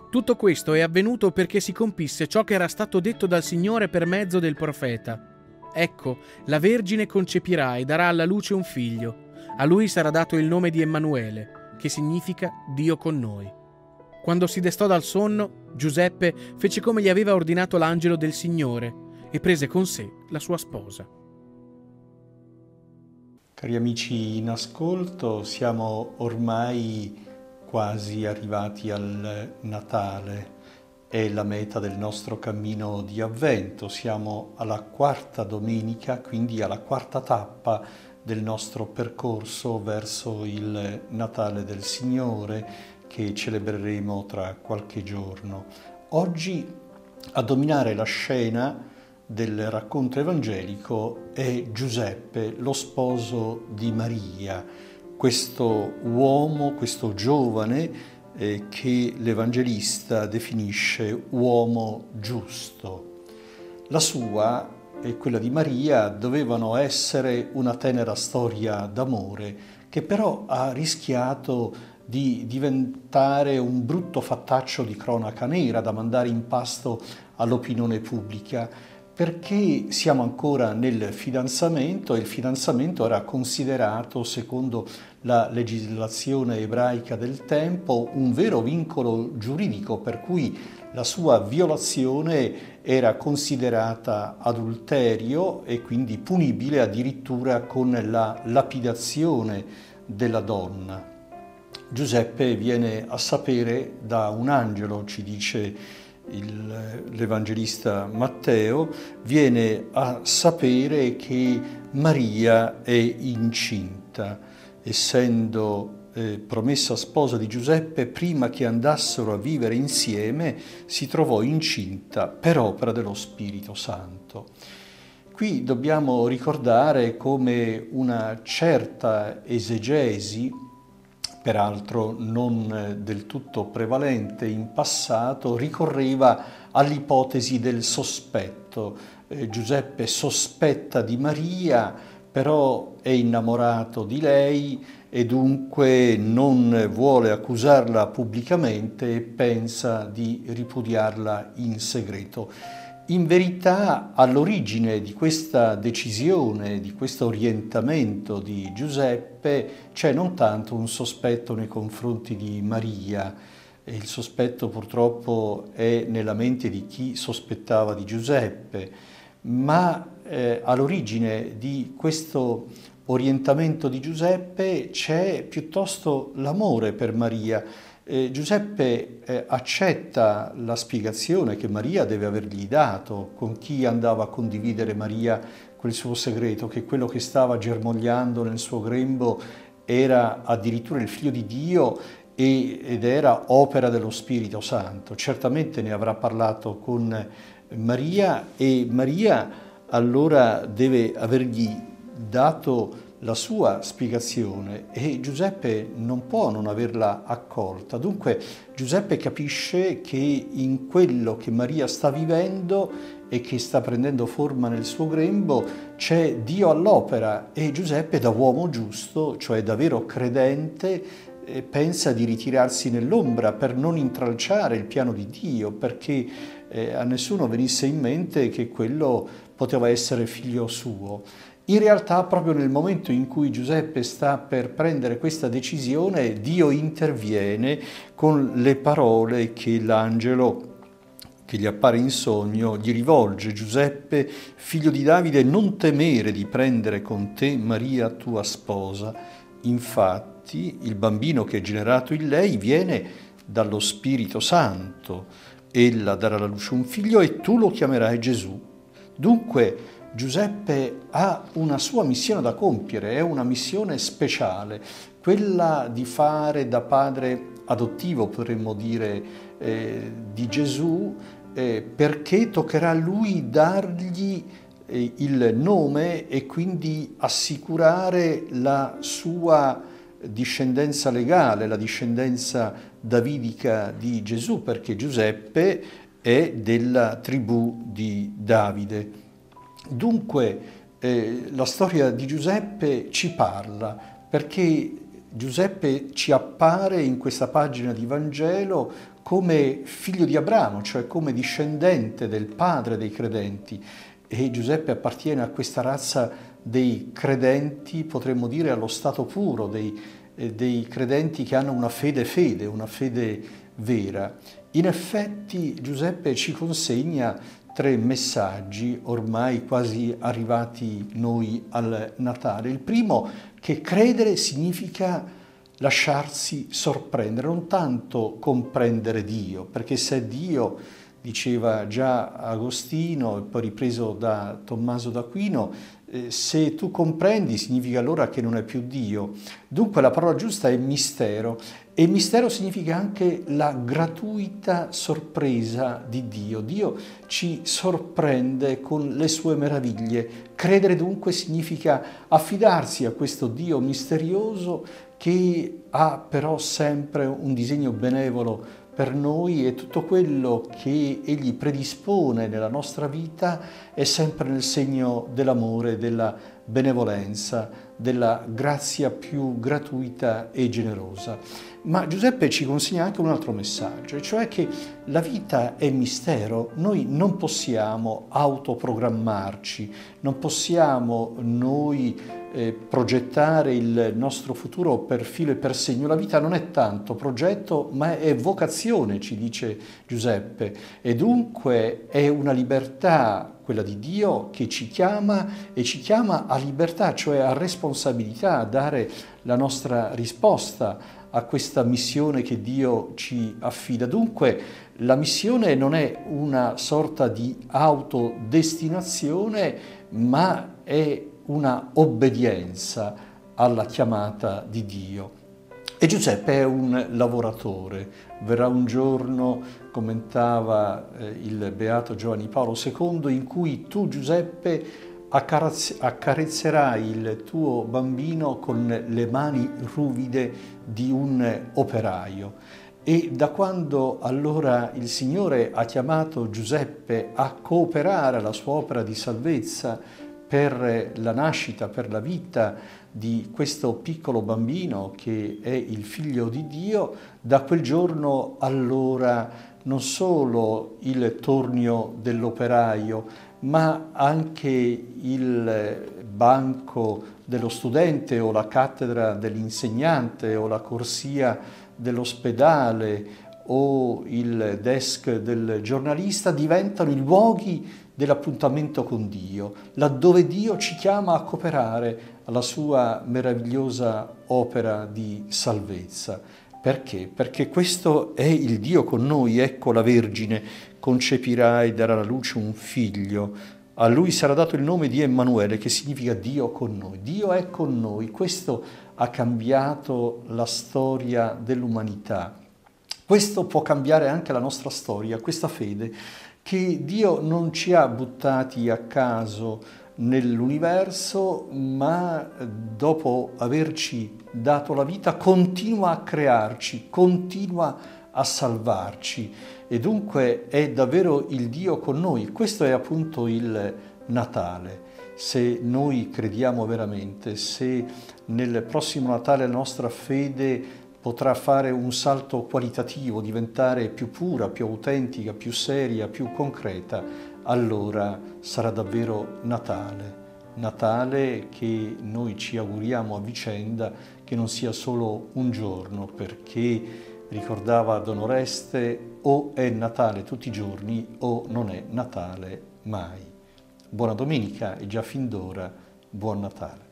Tutto questo è avvenuto perché si compisse ciò che era stato detto dal Signore per mezzo del profeta. Ecco, la Vergine concepirà e darà alla luce un figlio. A lui sarà dato il nome di Emanuele, che significa Dio con noi. Quando si destò dal sonno, Giuseppe fece come gli aveva ordinato l'angelo del Signore e prese con sé la sua sposa. Cari amici in ascolto, siamo ormai quasi arrivati al Natale, è la meta del nostro cammino di avvento, siamo alla quarta domenica, quindi alla quarta tappa del nostro percorso verso il Natale del Signore che celebreremo tra qualche giorno. Oggi a dominare la scena del racconto evangelico è Giuseppe, lo sposo di Maria, questo uomo, questo giovane eh, che l'Evangelista definisce uomo giusto. La sua e quella di Maria dovevano essere una tenera storia d'amore che però ha rischiato di diventare un brutto fattaccio di cronaca nera da mandare in pasto all'opinione pubblica, perché siamo ancora nel fidanzamento e il fidanzamento era considerato, secondo la legislazione ebraica del tempo, un vero vincolo giuridico per cui la sua violazione era considerata adulterio e quindi punibile addirittura con la lapidazione della donna. Giuseppe viene a sapere da un angelo, ci dice l'Evangelista Matteo, viene a sapere che Maria è incinta, essendo eh, promessa sposa di Giuseppe, prima che andassero a vivere insieme, si trovò incinta per opera dello Spirito Santo. Qui dobbiamo ricordare come una certa esegesi peraltro non eh, del tutto prevalente in passato, ricorreva all'ipotesi del sospetto. Eh, Giuseppe sospetta di Maria, però è innamorato di lei e dunque non vuole accusarla pubblicamente e pensa di ripudiarla in segreto in verità all'origine di questa decisione, di questo orientamento di Giuseppe, c'è non tanto un sospetto nei confronti di Maria, il sospetto purtroppo è nella mente di chi sospettava di Giuseppe, ma eh, all'origine di questo orientamento di Giuseppe c'è piuttosto l'amore per Maria, eh, Giuseppe eh, accetta la spiegazione che Maria deve avergli dato con chi andava a condividere Maria quel suo segreto, che quello che stava germogliando nel suo grembo era addirittura il figlio di Dio e, ed era opera dello Spirito Santo. Certamente ne avrà parlato con Maria e Maria allora deve avergli dato la sua spiegazione e Giuseppe non può non averla accolta. Dunque Giuseppe capisce che in quello che Maria sta vivendo e che sta prendendo forma nel suo grembo c'è Dio all'opera e Giuseppe da uomo giusto, cioè da vero credente, eh, pensa di ritirarsi nell'ombra per non intralciare il piano di Dio, perché eh, a nessuno venisse in mente che quello poteva essere figlio suo in realtà proprio nel momento in cui Giuseppe sta per prendere questa decisione, Dio interviene con le parole che l'angelo che gli appare in sogno, gli rivolge Giuseppe, figlio di Davide, non temere di prendere con te Maria tua sposa. Infatti il bambino che è generato in lei viene dallo Spirito Santo. Ella darà alla luce un figlio e tu lo chiamerai Gesù. Dunque Giuseppe ha una sua missione da compiere, è una missione speciale, quella di fare da padre adottivo, potremmo dire, eh, di Gesù, eh, perché toccherà a lui dargli eh, il nome e quindi assicurare la sua discendenza legale, la discendenza davidica di Gesù, perché Giuseppe è della tribù di Davide. Dunque eh, la storia di Giuseppe ci parla perché Giuseppe ci appare in questa pagina di Vangelo come figlio di Abramo, cioè come discendente del padre dei credenti e Giuseppe appartiene a questa razza dei credenti, potremmo dire allo stato puro, dei, eh, dei credenti che hanno una fede fede, una fede vera. In effetti Giuseppe ci consegna tre messaggi ormai quasi arrivati noi al Natale. Il primo che credere significa lasciarsi sorprendere, non tanto comprendere Dio, perché se Dio, diceva già Agostino e poi ripreso da Tommaso d'Aquino, eh, se tu comprendi significa allora che non è più Dio. Dunque la parola giusta è mistero e mistero significa anche la gratuita sorpresa di Dio. Dio ci sorprende con le sue meraviglie. Credere dunque significa affidarsi a questo Dio misterioso che ha però sempre un disegno benevolo per noi e tutto quello che Egli predispone nella nostra vita è sempre nel segno dell'amore, della benevolenza, della grazia più gratuita e generosa. Ma Giuseppe ci consegna anche un altro messaggio, cioè che la vita è mistero, noi non possiamo autoprogrammarci, non possiamo noi eh, progettare il nostro futuro per filo e per segno. La vita non è tanto progetto, ma è vocazione, ci dice Giuseppe, e dunque è una libertà quella di Dio che ci chiama e ci chiama a libertà, cioè a responsabilità, a dare la nostra risposta a questa missione che Dio ci affida. Dunque la missione non è una sorta di autodestinazione, ma è una obbedienza alla chiamata di Dio. E Giuseppe è un lavoratore, verrà un giorno, commentava eh, il beato Giovanni Paolo II, in cui tu Giuseppe accarezzerai il tuo bambino con le mani ruvide di un operaio. E da quando allora il Signore ha chiamato Giuseppe a cooperare alla sua opera di salvezza per la nascita, per la vita di questo piccolo bambino che è il figlio di Dio, da quel giorno allora non solo il tornio dell'operaio, ma anche il banco dello studente o la cattedra dell'insegnante o la corsia dell'ospedale o il desk del giornalista diventano i luoghi dell'appuntamento con Dio, laddove Dio ci chiama a cooperare alla sua meravigliosa opera di salvezza. Perché? Perché questo è il Dio con noi, ecco la Vergine concepirà e darà alla luce un figlio. A lui sarà dato il nome di Emanuele, che significa Dio con noi. Dio è con noi. Questo ha cambiato la storia dell'umanità. Questo può cambiare anche la nostra storia, questa fede, che Dio non ci ha buttati a caso nell'universo, ma dopo averci dato la vita continua a crearci, continua a a salvarci e dunque è davvero il Dio con noi. Questo è appunto il Natale. Se noi crediamo veramente, se nel prossimo Natale la nostra fede potrà fare un salto qualitativo, diventare più pura, più autentica, più seria, più concreta, allora sarà davvero Natale. Natale che noi ci auguriamo a vicenda che non sia solo un giorno, perché Ricordava Don Oreste, o è Natale tutti i giorni o non è Natale mai. Buona domenica e già fin d'ora buon Natale.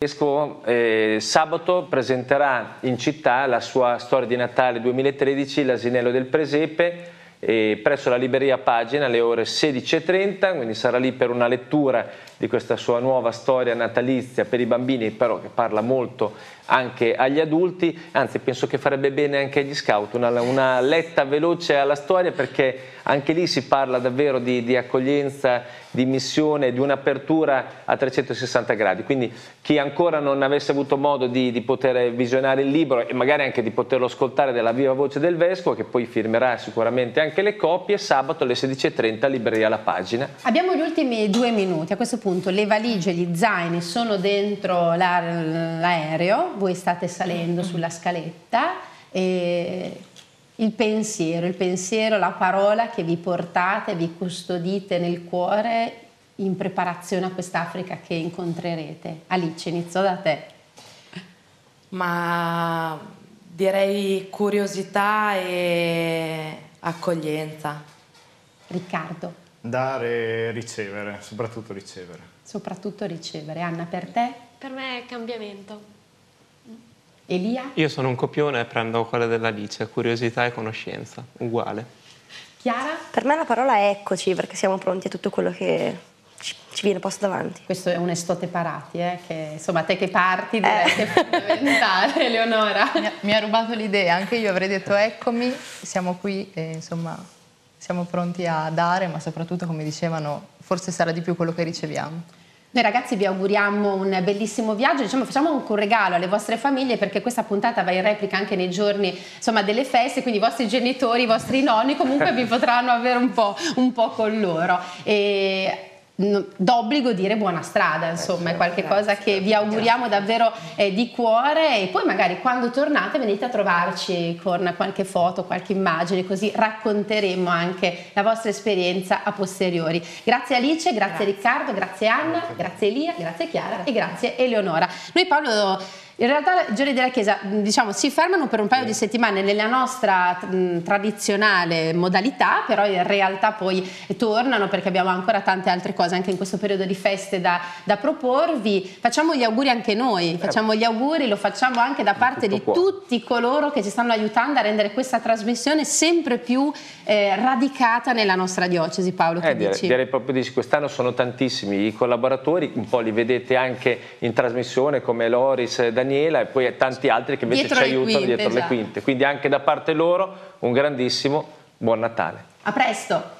Francesco eh, sabato presenterà in città la sua storia di Natale 2013, l'asinello del presepe, eh, presso la libreria Pagina alle ore 16.30, quindi sarà lì per una lettura di questa sua nuova storia natalizia per i bambini, però che parla molto anche agli adulti, anzi penso che farebbe bene anche agli scout, una, una letta veloce alla storia perché anche lì si parla davvero di, di accoglienza, di missione, di un'apertura a 360 gradi, quindi chi ancora non avesse avuto modo di, di poter visionare il libro e magari anche di poterlo ascoltare dalla viva voce del Vescovo che poi firmerà sicuramente anche le copie, sabato alle 16.30 libreria La Pagina. Abbiamo gli ultimi due minuti, a questo punto appunto le valigie, gli zaini sono dentro l'aereo, voi state salendo mm-hmm. sulla scaletta e il pensiero, il pensiero, la parola che vi portate, vi custodite nel cuore in preparazione a quest'Africa che incontrerete. Alice, inizio da te. Ma direi curiosità e accoglienza. Riccardo. Dare e ricevere, soprattutto ricevere. Soprattutto ricevere. Anna, per te? Per me è cambiamento. Elia? Io sono un copione e prendo quella dell'Alice, curiosità e conoscenza, uguale. Chiara? Per me la parola è eccoci, perché siamo pronti a tutto quello che ci viene posto davanti. Questo è un estote parati, eh, che insomma te che parti eh. direi eh. che è fondamentale, Eleonora. Mi ha, mi ha rubato l'idea, anche io avrei detto eccomi, siamo qui e insomma siamo pronti a dare, ma soprattutto, come dicevano, forse sarà di più quello che riceviamo. Noi ragazzi vi auguriamo un bellissimo viaggio, diciamo facciamo anche un regalo alle vostre famiglie perché questa puntata va in replica anche nei giorni insomma, delle feste, quindi i vostri genitori, i vostri nonni comunque vi potranno avere un po', un po con loro. E d'obbligo dire buona strada, eh, insomma, è certo, qualcosa che vi auguriamo davvero eh, di cuore e poi magari quando tornate venite a trovarci con qualche foto, qualche immagine, così racconteremo anche la vostra esperienza a posteriori. Grazie Alice, grazie, grazie. Riccardo, grazie Anna, grazie Elia, grazie Chiara e grazie Eleonora. Noi Paolo in realtà i giorni della Chiesa diciamo, si fermano per un paio di settimane nella nostra mh, tradizionale modalità, però in realtà poi tornano perché abbiamo ancora tante altre cose anche in questo periodo di feste da, da proporvi. Facciamo gli auguri anche noi, eh. facciamo gli auguri, lo facciamo anche da parte di può. tutti coloro che ci stanno aiutando a rendere questa trasmissione sempre più eh, radicata nella nostra diocesi, Paolo. Eh, direi, direi, proprio di quest'anno sono tantissimi i collaboratori, un po' li vedete anche in trasmissione come Loris, Daniela e poi tanti altri che invece dietro ci aiutano quinte, dietro già. le esatto. quinte. Quindi anche da parte loro un grandissimo buon Natale. A presto!